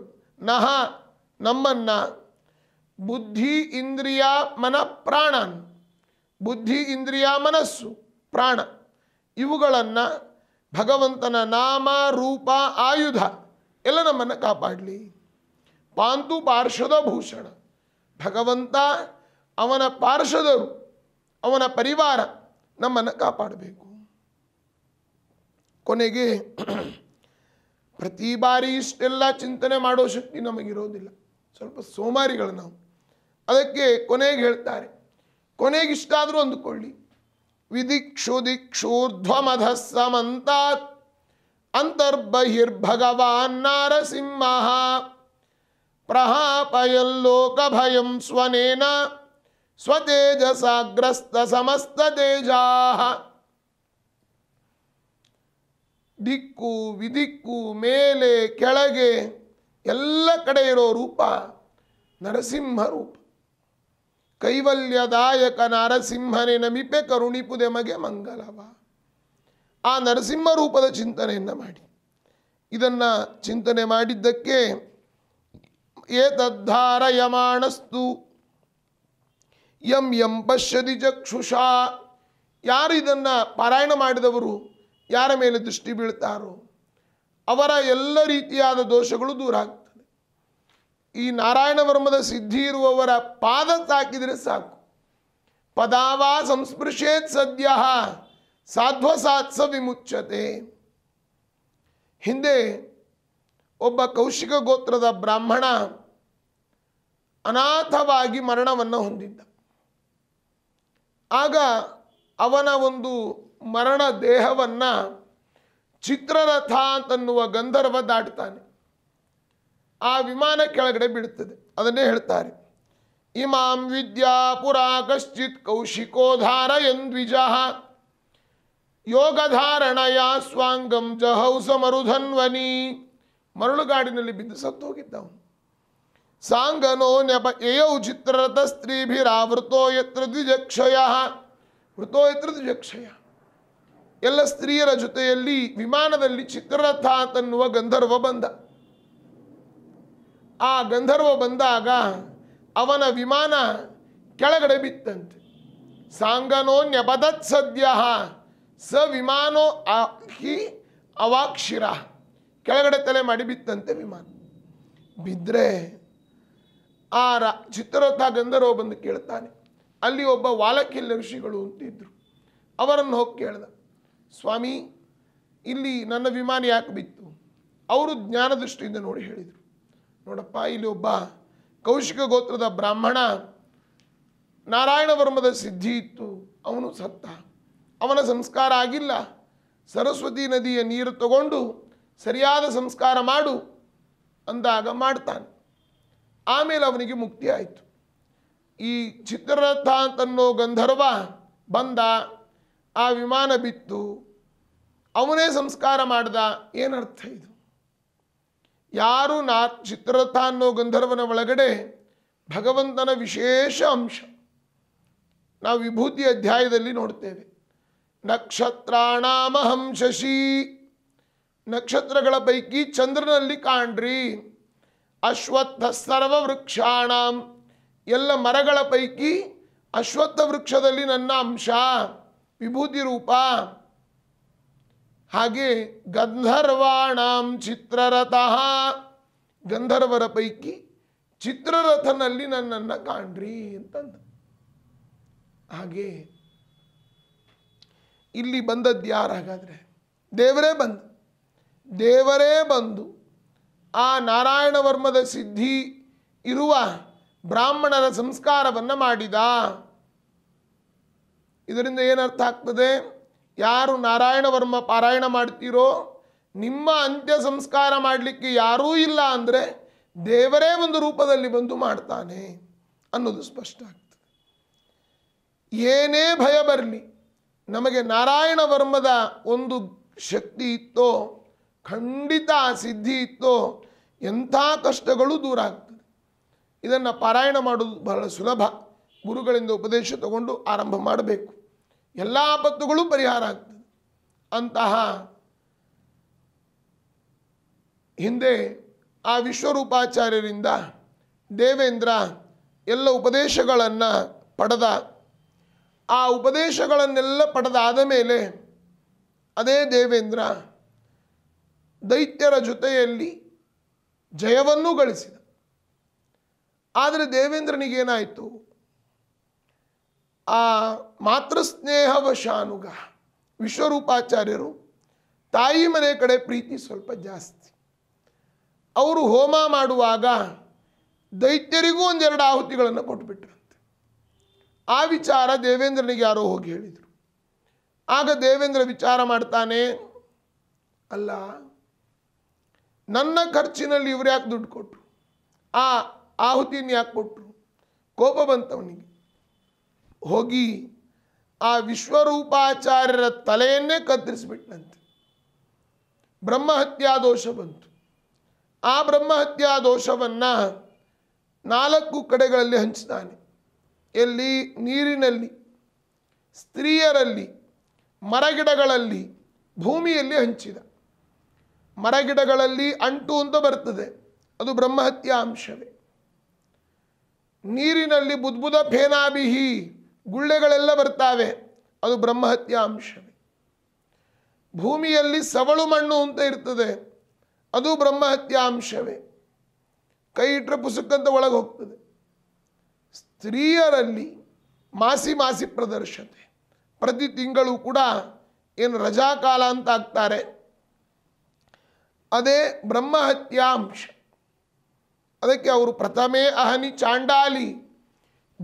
ನಹ ನಮ್ಮನ್ನ ಬುದ್ಧಿ ಇಂದ್ರಿಯ ಮನ ಪ್ರಾಣ ಬುದ್ಧಿ ಇಂದ್ರಿಯ ಮನಸ್ಸು ಪ್ರಾಣ ಇವುಗಳನ್ನು ಭಗವಂತನ ನಾಮ ರೂಪ ಆಯುಧ ಎಲ್ಲ ನಮ್ಮನ್ನು ಕಾಪಾಡಲಿ ಪಾಂತು ಪಾರ್ಶ್ವದ ಭೂಷಣ ಭಗವಂತ ಅವನ ಪಾರ್ಶ್ವದರು ಅವನ ಪರಿವಾರ ನಮ್ಮನ್ನು ಕಾಪಾಡಬೇಕು ಕೊನೆಗೆ ಪ್ರತಿ ಬಾರಿ ಇಷ್ಟೆಲ್ಲ ಚಿಂತನೆ ಮಾಡೋ ಶಕ್ತಿ ನಮಗಿರೋದಿಲ್ಲ ಸ್ವಲ್ಪ ಸೋಮಾರಿಗಳು ನಾವು ಅದಕ್ಕೆ ಕೊನೆಗೆ ಹೇಳ್ತಾರೆ ಕೊನೆಗೆ ಇಷ್ಟಾದರೂ ಅಂದುಕೊಳ್ಳಿ ವಿಧಿಕ್ಷು ದಿಕ್ಷೂರ್ಧ್ವಮಧ ಸಮಂತಾತ್ ಅಂತರ್ಬಹಿರ್ಭಗವಾನ್ ನಾರಸಿಂಹ ಪ್ರಹಾಪಯಲ್ಲೋಕಭಯಂ ಸ್ವನೇನ ಸ್ವತೇಜಸಾಗ್ರಸ್ತ ಸಮಸ್ತ ತೇಜಾಹ ದಿಕ್ಕು ವಿದಿಕ್ಕು ಮೇಲೆ ಕೆಳಗೆ ಎಲ್ಲ ಕಡೆ ಇರೋ ರೂಪ ನರಸಿಂಹ ರೂಪ ಕೈವಲ್ಯದಾಯಕ ನರಸಿಂಹನೇ ನಮಿಪೆ ಕರುಣಿಪುದೆ ಮಗೆ ಮಂಗಲವ ಆ ನರಸಿಂಹ ರೂಪದ ಚಿಂತನೆಯನ್ನು ಮಾಡಿ ಇದನ್ನು ಚಿಂತನೆ ಮಾಡಿದ್ದಕ್ಕೆ ಏತದ್ಧಾರಯಮಾಣಸ್ತು ಯಂ ಯಂ ಪಶ್ಯದಿ ಚಕ್ಷುಷಾ ಯಾರು ಇದನ್ನು ಪಾರಾಯಣ ಮಾಡಿದವರು ಯಾರ ಮೇಲೆ ದೃಷ್ಟಿ ಬೀಳ್ತಾರೋ ಅವರ ಎಲ್ಲ ರೀತಿಯಾದ ದೋಷಗಳು ದೂರ ಆಗ್ತದೆ ಈ ನಾರಾಯಣ ವರ್ಮದ ಸಿದ್ಧಿ ಇರುವವರ ಪಾದ ತಾಕಿದರೆ ಸಾಕು ಪದಾವ ಸಂಸ್ಪೃಶೇತ್ ಸದ್ಯ ಸಾಧ್ವಸಾತ್ಸ ವಿಮುಚ್ಚತೆ ಹಿಂದೆ ಒಬ್ಬ ಕೌಶಿಕ ಗೋತ್ರದ ಬ್ರಾಹ್ಮಣ ಅನಾಥವಾಗಿ ಮರಣವನ್ನು ಹೊಂದಿದ್ದ ಆಗ ಅವನ ಒಂದು ಮರಣ ದೇಹವನ್ನು ಚಿತ್ರರಥ ಅಂತನ್ನುವ ಗಂಧರ್ವ ದಾಟ್ತಾನೆ ಆ ವಿಮಾನ ಕೆಳಗಡೆ ಬಿಡುತ್ತದೆ ಅದನ್ನೇ ಹೇಳ್ತಾರೆ ಇಮಾಂ ವಿದ್ಯಾ ಕಶ್ಚಿತ್ ಕೌಶಿಕೋಧಾರ ಎಂದ್ವಿಜ ಯೋಗಧಾರಣಯ ಸ್ವಾಂಗಂ ಜಹೌಸ ಸಮರುಧನ್ವನಿ ಮರಳುಗಾಡಿನಲ್ಲಿ ಬಿದ್ದು ಸತ್ತು ಹೋಗಿದ್ದವನು ಸಾಂಗನೋ ನೆಪ ಏಯೌ ಚಿತ್ರರಥ ಸ್ತ್ರೀಭಿರಾವೃತೋ ಯತ್ರ ದ್ವಿಜಕ್ಷಯ ವೃತೋ ಯತ್ರ ದ್ವಿಜಕ್ಷಯ ಎಲ್ಲ ಸ್ತ್ರೀಯರ ಜೊತೆಯಲ್ಲಿ ವಿಮಾನದಲ್ಲಿ ಚಿತ್ರರಥ ಅಂತನ್ನುವ ಗಂಧರ್ವ ಬಂದ ಆ ಗಂಧರ್ವ ಬಂದಾಗ ಅವನ ವಿಮಾನ ಕೆಳಗಡೆ ಬಿತ್ತಂತೆ ಸಾಂಗನೋ ನ್ಯಪದತ್ ಸದ್ಯ ಸ ವಿಮಾನೋ ಹಿ ಅವಾಕ್ಷಿರ ಕೆಳಗಡೆ ತಲೆ ಮಾಡಿ ಬಿತ್ತಂತೆ ವಿಮಾನ ಬಿದ್ದರೆ ಆ ರ ಚಿತ್ರರಥ ಗಂಧರ್ವ ಬಂದು ಕೇಳ್ತಾನೆ ಅಲ್ಲಿ ಒಬ್ಬ ವಾಲಕಿಲ್ಲ ಋಷಿಗಳು ಅಂತಿದ್ರು ಅವರನ್ನು ಹೋಗಿ ಕೇಳ್ದ ಸ್ವಾಮಿ ಇಲ್ಲಿ ನನ್ನ ವಿಮಾನ ಯಾಕೆ ಬಿತ್ತು ಅವರು ಜ್ಞಾನ ದೃಷ್ಟಿಯಿಂದ ನೋಡಿ ಹೇಳಿದರು ನೋಡಪ್ಪ ಇಲ್ಲಿ ಒಬ್ಬ ಕೌಶಿಕ ಗೋತ್ರದ ಬ್ರಾಹ್ಮಣ ನಾರಾಯಣ ವರ್ಮದ ಸಿದ್ಧಿ ಇತ್ತು ಅವನು ಸತ್ತ ಅವನ ಸಂಸ್ಕಾರ ಆಗಿಲ್ಲ ಸರಸ್ವತಿ ನದಿಯ ನೀರು ತಗೊಂಡು ಸರಿಯಾದ ಸಂಸ್ಕಾರ ಮಾಡು ಅಂದಾಗ ಮಾಡ್ತಾನೆ ಆಮೇಲೆ ಅವನಿಗೆ ಮುಕ್ತಿ ಆಯಿತು ಈ ಚಿತ್ರರಥ ಅಂತನ್ನೋ ಗಂಧರ್ವ ಬಂದ ಆ ವಿಮಾನ ಬಿತ್ತು ಅವನೇ ಸಂಸ್ಕಾರ ಮಾಡ್ದ ಏನರ್ಥ ಇದು ಯಾರು ನಾ ಚಿತ್ರರಥ ಅನ್ನೋ ಗಂಧರ್ವನ ಒಳಗಡೆ ಭಗವಂತನ ವಿಶೇಷ ಅಂಶ ನಾವು ವಿಭೂತಿ ಅಧ್ಯಾಯದಲ್ಲಿ ನೋಡ್ತೇವೆ ನಕ್ಷತ್ರಾಣಾಮಹಂ ಶಶಿ ನಕ್ಷತ್ರಗಳ ಪೈಕಿ ಚಂದ್ರನಲ್ಲಿ ಕಾಣ್ರಿ ಅಶ್ವತ್ಥ ಸರ್ವ ವೃಕ್ಷಾಣ ಎಲ್ಲ ಮರಗಳ ಪೈಕಿ ಅಶ್ವತ್ಥ ವೃಕ್ಷದಲ್ಲಿ ನನ್ನ ಅಂಶ ವಿಭೂತಿ ರೂಪ ಹಾಗೆ ಗಂಧರ್ವಾಣ ಚಿತ್ರರಥ ಗಂಧರ್ವರ ಪೈಕಿ ಚಿತ್ರರಥನಲ್ಲಿ ನನ್ನನ್ನು ಕಾಣ್ರಿ ಅಂತಂದು ಹಾಗೆ ಇಲ್ಲಿ ಬಂದದ್ದು ಯಾರು ಹಾಗಾದರೆ ದೇವರೇ ಬಂದು ದೇವರೇ ಬಂದು ಆ ನಾರಾಯಣ ವರ್ಮದ ಸಿದ್ಧಿ ಇರುವ ಬ್ರಾಹ್ಮಣರ ಸಂಸ್ಕಾರವನ್ನು ಮಾಡಿದ ಇದರಿಂದ ಏನರ್ಥ ಆಗ್ತದೆ ಯಾರು ನಾರಾಯಣ ವರ್ಮ ಪಾರಾಯಣ ಮಾಡ್ತೀರೋ ನಿಮ್ಮ ಅಂತ್ಯ ಸಂಸ್ಕಾರ ಮಾಡಲಿಕ್ಕೆ ಯಾರೂ ಇಲ್ಲ ಅಂದರೆ ದೇವರೇ ಒಂದು ರೂಪದಲ್ಲಿ ಬಂದು ಮಾಡ್ತಾನೆ ಅನ್ನೋದು ಸ್ಪಷ್ಟ ಆಗ್ತದೆ ಏನೇ ಭಯ ಬರಲಿ ನಮಗೆ ನಾರಾಯಣ ವರ್ಮದ ಒಂದು ಶಕ್ತಿ ಇತ್ತೋ ಖಂಡಿತ ಆ ಸಿದ್ಧಿ ಇತ್ತೋ ಎಂಥ ಕಷ್ಟಗಳು ದೂರ ಆಗ್ತದೆ ಇದನ್ನು ಪಾರಾಯಣ ಮಾಡೋದು ಬಹಳ ಸುಲಭ ಗುರುಗಳಿಂದ ಉಪದೇಶ ತಗೊಂಡು ಆರಂಭ ಮಾಡಬೇಕು ಎಲ್ಲ ಆಪತ್ತುಗಳು ಪರಿಹಾರ ಆಗ್ತದೆ ಅಂತಹ ಹಿಂದೆ ಆ ವಿಶ್ವರೂಪಾಚಾರ್ಯರಿಂದ ದೇವೇಂದ್ರ ಎಲ್ಲ ಉಪದೇಶಗಳನ್ನು ಪಡೆದ ಆ ಉಪದೇಶಗಳನ್ನೆಲ್ಲ ಪಡೆದಾದ ಮೇಲೆ ಅದೇ ದೇವೇಂದ್ರ ದೈತ್ಯರ ಜೊತೆಯಲ್ಲಿ ಜಯವನ್ನೂ ಗಳಿಸಿದ ಆದರೆ ದೇವೇಂದ್ರನಿಗೇನಾಯಿತು ಆ ಮಾತೃಸ್ನೇಹವಶಾನುಗ ವಿಶ್ವರೂಪಾಚಾರ್ಯರು ತಾಯಿ ಮನೆ ಕಡೆ ಪ್ರೀತಿ ಸ್ವಲ್ಪ ಜಾಸ್ತಿ ಅವರು ಹೋಮ ಮಾಡುವಾಗ ದೈತ್ಯರಿಗೂ ಒಂದೆರಡು ಆಹುತಿಗಳನ್ನು ಕೊಟ್ಬಿಟ್ರಂತೆ ಆ ವಿಚಾರ ದೇವೇಂದ್ರನಿಗೆ ಯಾರೋ ಹೋಗಿ ಹೇಳಿದರು ಆಗ ದೇವೇಂದ್ರ ವಿಚಾರ ಮಾಡ್ತಾನೆ ಅಲ್ಲ ನನ್ನ ಖರ್ಚಿನಲ್ಲಿ ಇವ್ರು ಯಾಕೆ ದುಡ್ಡು ಕೊಟ್ಟರು ಆ ಆಹುತಿಯನ್ನು ಯಾಕೆ ಕೊಟ್ಟರು ಕೋಪ ಬಂತವನಿಗೆ ಹೋಗಿ ಆ ವಿಶ್ವರೂಪಾಚಾರ್ಯರ ತಲೆಯನ್ನೇ ಕತ್ತರಿಸಿಬಿಟ್ನಂತೆ ಬ್ರಹ್ಮಹತ್ಯಾ ದೋಷ ಬಂತು ಆ ಬ್ರಹ್ಮಹತ್ಯಾ ದೋಷವನ್ನು ನಾಲ್ಕು ಕಡೆಗಳಲ್ಲಿ ಹಂಚಿದ್ದಾನೆ ಎಲ್ಲಿ ನೀರಿನಲ್ಲಿ ಸ್ತ್ರೀಯರಲ್ಲಿ ಮರಗಿಡಗಳಲ್ಲಿ ಭೂಮಿಯಲ್ಲಿ ಹಂಚಿದ ಮರಗಿಡಗಳಲ್ಲಿ ಅಂಟು ಅಂತ ಬರ್ತದೆ ಅದು ಬ್ರಹ್ಮಹತ್ಯ ಅಂಶವೇ ನೀರಿನಲ್ಲಿ ಬುದ್ಬುದ ಫೇನಾಭಿಹಿ ಗುಳ್ಳೆಗಳೆಲ್ಲ ಬರ್ತಾವೆ ಅದು ಬ್ರಹ್ಮಹತ್ಯ ಅಂಶವೇ ಭೂಮಿಯಲ್ಲಿ ಸವಳು ಮಣ್ಣು ಅಂತ ಇರ್ತದೆ ಅದು ಬ್ರಹ್ಮಹತ್ಯ ಅಂಶವೇ ಕೈ ಇಟ್ಟರೆ ಪುಸ್ತಕಂತ ಒಳಗೆ ಹೋಗ್ತದೆ ಸ್ತ್ರೀಯರಲ್ಲಿ ಮಾಸಿ ಮಾಸಿ ಪ್ರದರ್ಶತೆ ಪ್ರತಿ ತಿಂಗಳು ಕೂಡ ಏನು ರಜಾಕಾಲ ಅಂತ ಆಗ್ತಾರೆ ಅದೇ ಬ್ರಹ್ಮಹತ್ಯಾಂಶ ಅದಕ್ಕೆ ಅವರು ಪ್ರಥಮೇ ಅಹನಿ ಚಾಂಡಾಲಿ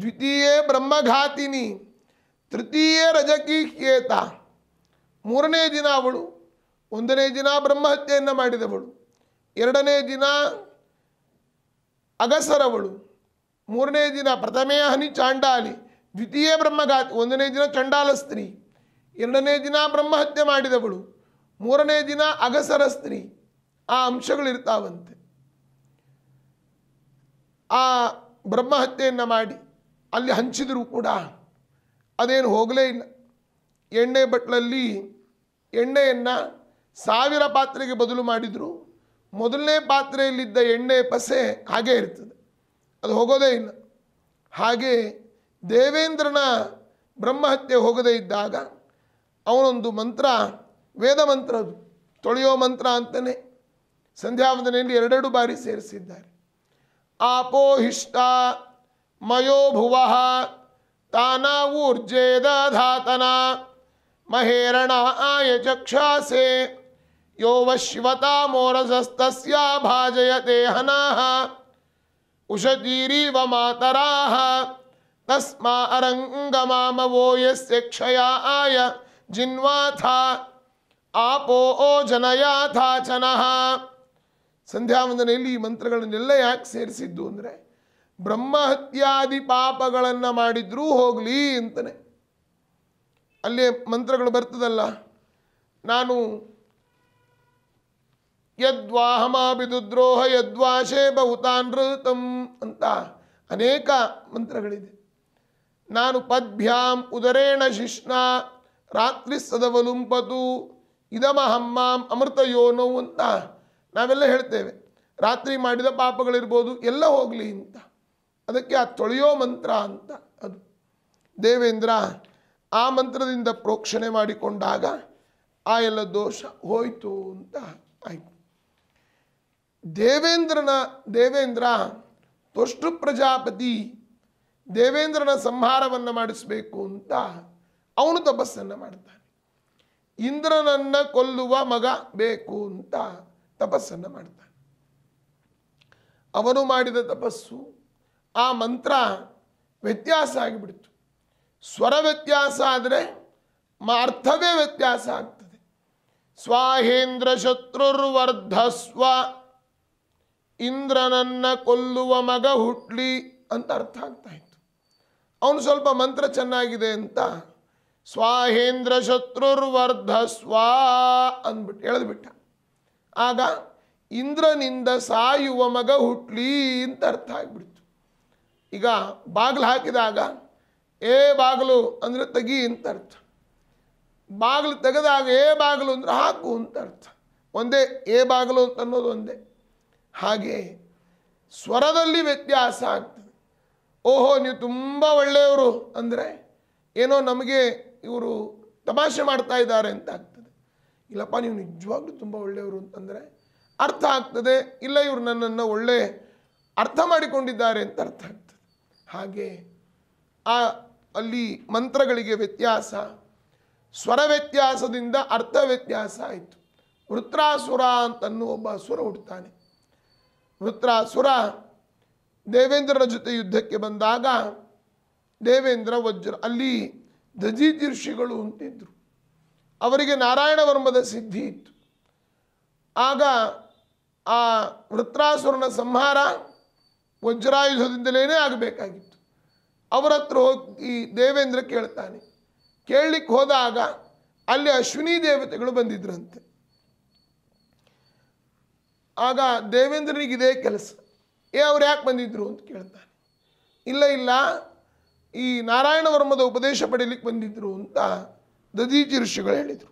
ದ್ವಿತೀಯ ಬ್ರಹ್ಮಘಾತಿನಿ ತೃತೀಯ ರಜಕಿ ಮೂರನೇ ದಿನ ಅವಳು ಒಂದನೇ ದಿನ ಬ್ರಹ್ಮಹತ್ಯೆಯನ್ನು ಮಾಡಿದವಳು ಎರಡನೇ ದಿನ ಅಗಸರವಳು ಮೂರನೇ ದಿನ ಪ್ರಥಮೇ ಹನಿ ಚಾಂಡಾಲಿ ದ್ವಿತೀಯ ಬ್ರಹ್ಮಘಾತಿ ಒಂದನೇ ದಿನ ಚಂಡಾಲ ಸ್ತ್ರೀ ಎರಡನೇ ದಿನ ಬ್ರಹ್ಮಹತ್ಯೆ ಮಾಡಿದವಳು ಮೂರನೇ ದಿನ ಅಗಸರ ಸ್ತ್ರೀ ಆ ಅಂಶಗಳಿರ್ತಾವಂತೆ ಆ ಬ್ರಹ್ಮಹತ್ಯೆಯನ್ನು ಮಾಡಿ ಅಲ್ಲಿ ಹಂಚಿದರೂ ಕೂಡ ಅದೇನು ಹೋಗಲೇ ಇಲ್ಲ ಎಣ್ಣೆ ಬಟ್ಲಲ್ಲಿ ಎಣ್ಣೆಯನ್ನು ಸಾವಿರ ಪಾತ್ರೆಗೆ ಬದಲು ಮಾಡಿದರು ಮೊದಲನೇ ಪಾತ್ರೆಯಲ್ಲಿದ್ದ ಎಣ್ಣೆ ಪಸೆ ಹಾಗೇ ಇರ್ತದೆ ಅದು ಹೋಗೋದೇ ಇಲ್ಲ ಹಾಗೆ ದೇವೇಂದ್ರನ ಬ್ರಹ್ಮಹತ್ಯೆ ಹೋಗದೇ ಇದ್ದಾಗ ಅವನೊಂದು ಮಂತ್ರ ವೇದ ಮಂತ್ರ ಅದು ತೊಳೆಯೋ ಮಂತ್ರ ಅಂತಲೇ संध्यावंदन एर बारी सेरस आपोहिष्ट मयो भुव ऊर्जे दातन महेरण आय चक्षासे यो वश्वता मोरजस्त भाजयते हना उषदीरी व मातरा वो ये क्षया आय जिन्वा था आपो ओ जनया था चना ಸಂಧ್ಯಾವಂದನೆಯಲ್ಲಿ ಈ ಮಂತ್ರಗಳನ್ನೆಲ್ಲ ಯಾಕೆ ಸೇರಿಸಿದ್ದು ಅಂದರೆ ಬ್ರಹ್ಮಹತ್ಯಾದಿ ಪಾಪಗಳನ್ನು ಮಾಡಿದ್ರೂ ಹೋಗಲಿ ಅಂತಲೇ ಅಲ್ಲೇ ಮಂತ್ರಗಳು ಬರ್ತದಲ್ಲ ನಾನು ಯದ್ವಾಹಮಾಭಿದುದ್ರೋಹ ಯದ್ವಾಶೇ ಬಹುತಾನೃತಂ ಅಂತ ಅನೇಕ ಮಂತ್ರಗಳಿದೆ ನಾನು ಪದ್ಭ್ಯಾಂ ಉದರೇಣ ಶಿಷ್ಣ ರಾತ್ರಿ ಸದವಲುಂಪತು ಇದಮಹಮ್ಮಾಂ ಅಮೃತ ಯೋನೋ ಅಂತ ನಾವೆಲ್ಲ ಹೇಳ್ತೇವೆ ರಾತ್ರಿ ಮಾಡಿದ ಪಾಪಗಳಿರ್ಬೋದು ಎಲ್ಲ ಹೋಗಲಿ ಅಂತ ಅದಕ್ಕೆ ಆ ತೊಳೆಯೋ ಮಂತ್ರ ಅಂತ ಅದು ದೇವೇಂದ್ರ ಆ ಮಂತ್ರದಿಂದ ಪ್ರೋಕ್ಷಣೆ ಮಾಡಿಕೊಂಡಾಗ ಆ ಎಲ್ಲ ದೋಷ ಹೋಯಿತು ಅಂತ ಆಯಿತು ದೇವೇಂದ್ರನ ದೇವೇಂದ್ರ ತೊಷ್ಟು ಪ್ರಜಾಪತಿ ದೇವೇಂದ್ರನ ಸಂಹಾರವನ್ನು ಮಾಡಿಸಬೇಕು ಅಂತ ಅವನು ತಪಸ್ಸನ್ನು ಮಾಡ್ತಾನೆ ಇಂದ್ರನನ್ನು ಕೊಲ್ಲುವ ಮಗ ಬೇಕು ಅಂತ ತಪಸ್ಸನ್ನು ಮಾಡ್ತಾನೆ ಅವನು ಮಾಡಿದ ತಪಸ್ಸು ಆ ಮಂತ್ರ ವ್ಯತ್ಯಾಸ ಆಗಿಬಿಡ್ತು ಸ್ವರ ವ್ಯತ್ಯಾಸ ಆದರೆ ಅರ್ಥವೇ ವ್ಯತ್ಯಾಸ ಆಗ್ತದೆ ಸ್ವಾಹೇಂದ್ರ ಶತ್ರುರ್ವರ್ಧಸ್ವ ಇಂದ್ರನನ್ನ ಕೊಲ್ಲುವ ಮಗ ಹುಟ್ಲಿ ಅಂತ ಅರ್ಥ ಆಗ್ತಾ ಇತ್ತು ಅವನು ಸ್ವಲ್ಪ ಮಂತ್ರ ಚೆನ್ನಾಗಿದೆ ಅಂತ ಸ್ವಾಹೇಂದ್ರ ಶತ್ರುರ್ವರ್ಧಸ್ವ ಅಂದ್ಬಿಟ್ಟು ಎಳೆದ್ಬಿಟ್ಟ ಆಗ ಇಂದ್ರನಿಂದ ಸಾಯುವ ಮಗ ಹುಟ್ಲಿ ಅಂತ ಅರ್ಥ ಆಗಿಬಿಡ್ತು ಈಗ ಬಾಗಿಲು ಹಾಕಿದಾಗ ಏ ಬಾಗಿಲು ಅಂದರೆ ತೆಗಿ ಅಂತ ಅರ್ಥ ಬಾಗಿಲು ತೆಗೆದಾಗ ಏ ಬಾಗಿಲು ಅಂದರೆ ಹಾಕು ಅಂತ ಅರ್ಥ ಒಂದೇ ಏ ಬಾಗಿಲು ಅಂತ ಅನ್ನೋದು ಒಂದೇ ಹಾಗೆ ಸ್ವರದಲ್ಲಿ ವ್ಯತ್ಯಾಸ ಆಗ್ತದೆ ಓಹೋ ನೀವು ತುಂಬ ಒಳ್ಳೆಯವರು ಅಂದರೆ ಏನೋ ನಮಗೆ ಇವರು ತಮಾಷೆ ಮಾಡ್ತಾ ಇದ್ದಾರೆ ಅಂತ ಇಲ್ಲಪ್ಪ ನೀವು ನಿಜವಾಗ್ಲೂ ತುಂಬ ಒಳ್ಳೆಯವರು ಅಂತಂದರೆ ಅರ್ಥ ಆಗ್ತದೆ ಇಲ್ಲ ಇವರು ನನ್ನನ್ನು ಒಳ್ಳೆ ಅರ್ಥ ಮಾಡಿಕೊಂಡಿದ್ದಾರೆ ಅಂತ ಅರ್ಥ ಆಗ್ತದೆ ಹಾಗೆ ಆ ಅಲ್ಲಿ ಮಂತ್ರಗಳಿಗೆ ವ್ಯತ್ಯಾಸ ಸ್ವರ ವ್ಯತ್ಯಾಸದಿಂದ ಅರ್ಥ ವ್ಯತ್ಯಾಸ ಆಯಿತು ವೃತ್ರಾಸುರ ಅಂತನ್ನು ಒಬ್ಬ ಅಸುರ ಹುಡ್ತಾನೆ ವೃತ್ರಾಸುರ ದೇವೇಂದ್ರರ ಜೊತೆ ಯುದ್ಧಕ್ಕೆ ಬಂದಾಗ ದೇವೇಂದ್ರ ವಜ್ರ ಅಲ್ಲಿ ದಜಿ ಋಷಿಗಳು ಅಂತಿದ್ರು ಅವರಿಗೆ ವರ್ಮದ ಸಿದ್ಧಿ ಇತ್ತು ಆಗ ಆ ವೃತ್ರಾಸುರನ ಸಂಹಾರ ವಜ್ರಾಯುಧದಿಂದಲೇ ಆಗಬೇಕಾಗಿತ್ತು ಅವರ ಹತ್ರ ಹೋಗಿ ಈ ದೇವೇಂದ್ರ ಕೇಳ್ತಾನೆ ಕೇಳಲಿಕ್ಕೆ ಹೋದಾಗ ಅಲ್ಲಿ ಅಶ್ವಿನಿ ದೇವತೆಗಳು ಬಂದಿದ್ರಂತೆ ಆಗ ದೇವೇಂದ್ರನಿಗೆ ಇದೇ ಕೆಲಸ ಏ ಅವ್ರು ಯಾಕೆ ಬಂದಿದ್ರು ಅಂತ ಕೇಳ್ತಾನೆ ಇಲ್ಲ ಇಲ್ಲ ಈ ನಾರಾಯಣ ವರ್ಮದ ಉಪದೇಶ ಪಡೀಲಿಕ್ಕೆ ಬಂದಿದ್ರು ಅಂತ ದದೀಜಿ ಋಷಿಗಳು ಹೇಳಿದರು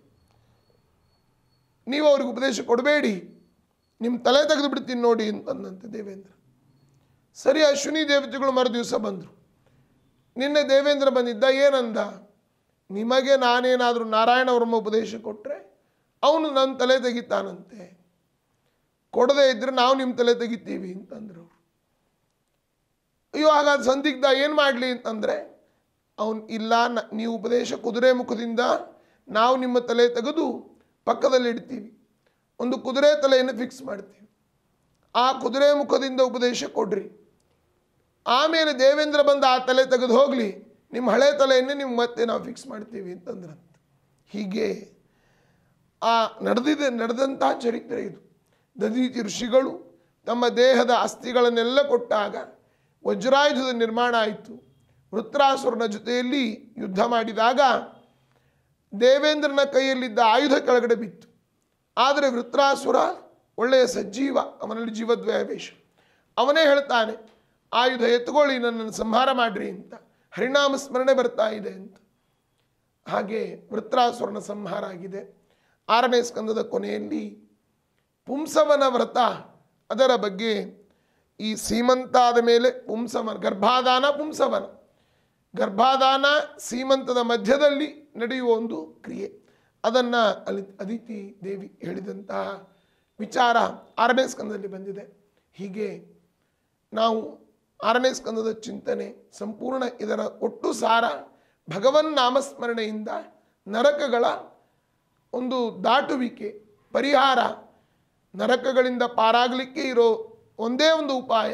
ನೀವು ಅವ್ರಿಗೆ ಉಪದೇಶ ಕೊಡಬೇಡಿ ನಿಮ್ಮ ತಲೆ ತೆಗೆದು ಬಿಡ್ತೀನಿ ನೋಡಿ ಅಂತಂದಂತೆ ದೇವೇಂದ್ರ ಸರಿ ಅಶ್ವಿನಿ ದೇವತೆಗಳು ಮರು ದಿವಸ ಬಂದರು ನಿನ್ನೆ ದೇವೇಂದ್ರ ಬಂದಿದ್ದ ಏನಂದ ನಿಮಗೆ ನಾನೇನಾದರೂ ನಾರಾಯಣ ವರ್ಮ ಉಪದೇಶ ಕೊಟ್ಟರೆ ಅವನು ನನ್ನ ತಲೆ ತೆಗಿತಾನಂತೆ ಕೊಡದೇ ಇದ್ರೆ ನಾವು ನಿಮ್ಮ ತಲೆ ತೆಗಿತೀವಿ ಅಂತಂದರು ಅಯ್ಯೋ ಹಾಗಾದ್ರೆ ಸಂದಿಗ್ಧ ಏನು ಮಾಡಲಿ ಅಂತಂದರೆ ಅವನು ಇಲ್ಲ ನೀವು ಉಪದೇಶ ಕುದುರೆ ಮುಖದಿಂದ ನಾವು ನಿಮ್ಮ ತಲೆ ತೆಗೆದು ಪಕ್ಕದಲ್ಲಿ ಇಡ್ತೀವಿ ಒಂದು ಕುದುರೆ ತಲೆಯನ್ನು ಫಿಕ್ಸ್ ಮಾಡ್ತೀವಿ ಆ ಕುದುರೆ ಮುಖದಿಂದ ಉಪದೇಶ ಕೊಡ್ರಿ ಆಮೇಲೆ ದೇವೇಂದ್ರ ಬಂದು ಆ ತಲೆ ತೆಗೆದು ಹೋಗಲಿ ನಿಮ್ಮ ಹಳೆ ತಲೆಯನ್ನು ನಿಮ್ಮ ಮತ್ತೆ ನಾವು ಫಿಕ್ಸ್ ಮಾಡ್ತೀವಿ ಅಂತಂದ್ರಂತ ಹೀಗೆ ಆ ನಡೆದಿದೆ ನಡೆದಂತಹ ಚರಿತ್ರೆ ಇದು ದದೀತಿ ಋಷಿಗಳು ತಮ್ಮ ದೇಹದ ಅಸ್ಥಿಗಳನ್ನೆಲ್ಲ ಕೊಟ್ಟಾಗ ವಜ್ರಾಯುಧದ ನಿರ್ಮಾಣ ಆಯಿತು ವೃತ್ರಾಸುರನ ಜೊತೆಯಲ್ಲಿ ಯುದ್ಧ ಮಾಡಿದಾಗ ದೇವೇಂದ್ರನ ಕೈಯಲ್ಲಿದ್ದ ಆಯುಧ ಕೆಳಗಡೆ ಬಿತ್ತು ಆದರೆ ವೃತ್ರಾಸುರ ಒಳ್ಳೆಯ ಸಜ್ಜೀವ ಅವನಲ್ಲಿ ವೇಷ ಅವನೇ ಹೇಳ್ತಾನೆ ಆಯುಧ ಎತ್ಕೊಳ್ಳಿ ನನ್ನನ್ನು ಸಂಹಾರ ಮಾಡ್ರಿ ಅಂತ ಹರಿಣಾಮ ಸ್ಮರಣೆ ಬರ್ತಾ ಇದೆ ಅಂತ ಹಾಗೆ ವೃತ್ರಾಸುರನ ಸಂಹಾರ ಆಗಿದೆ ಆರನೇ ಸ್ಕಂದದ ಕೊನೆಯಲ್ಲಿ ಪುಂಸವನ ವ್ರತ ಅದರ ಬಗ್ಗೆ ಈ ಸೀಮಂತಾದ ಮೇಲೆ ಪುಂಸವನ ಗರ್ಭಾದಾನ ಪುಂಸವನ ಗರ್ಭಾದಾನ ಸೀಮಂತದ ಮಧ್ಯದಲ್ಲಿ ನಡೆಯುವ ಒಂದು ಕ್ರಿಯೆ ಅದನ್ನು ಅಲ್ಲಿ ಅದಿತಿ ದೇವಿ ಹೇಳಿದಂತಹ ವಿಚಾರ ಆರನೇ ಸ್ಕಂದದಲ್ಲಿ ಬಂದಿದೆ ಹೀಗೆ ನಾವು ಆರನೇ ಸ್ಕಂದದ ಚಿಂತನೆ ಸಂಪೂರ್ಣ ಇದರ ಒಟ್ಟು ಸಾರ ಭಗವನ್ ನಾಮಸ್ಮರಣೆಯಿಂದ ನರಕಗಳ ಒಂದು ದಾಟುವಿಕೆ ಪರಿಹಾರ ನರಕಗಳಿಂದ ಪಾರಾಗಲಿಕ್ಕೆ ಇರೋ ಒಂದೇ ಒಂದು ಉಪಾಯ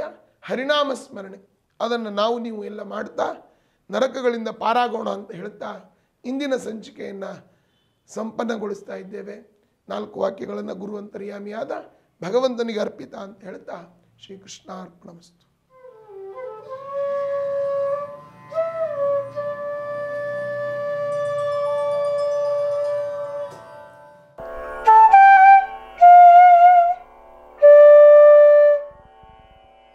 ಹರಿನಾಮ ಸ್ಮರಣೆ ಅದನ್ನು ನಾವು ನೀವು ಎಲ್ಲ ಮಾಡ್ತಾ ನರಕಗಳಿಂದ ಪಾರಾಗೋಣ ಅಂತ ಹೇಳ್ತಾ ಇಂದಿನ ಸಂಚಿಕೆಯನ್ನು ಸಂಪನ್ನಗೊಳಿಸ್ತಾ ಇದ್ದೇವೆ ನಾಲ್ಕು ವಾಕ್ಯಗಳನ್ನು ಗುರುವಂತರ್ಯಾಮಿಯಾದ ಭಗವಂತನಿಗೆ ಅರ್ಪಿತ ಅಂತ ಹೇಳ್ತಾ ಶ್ರೀಕೃಷ್ಣಾರ್ಪಣಮಸ್ತು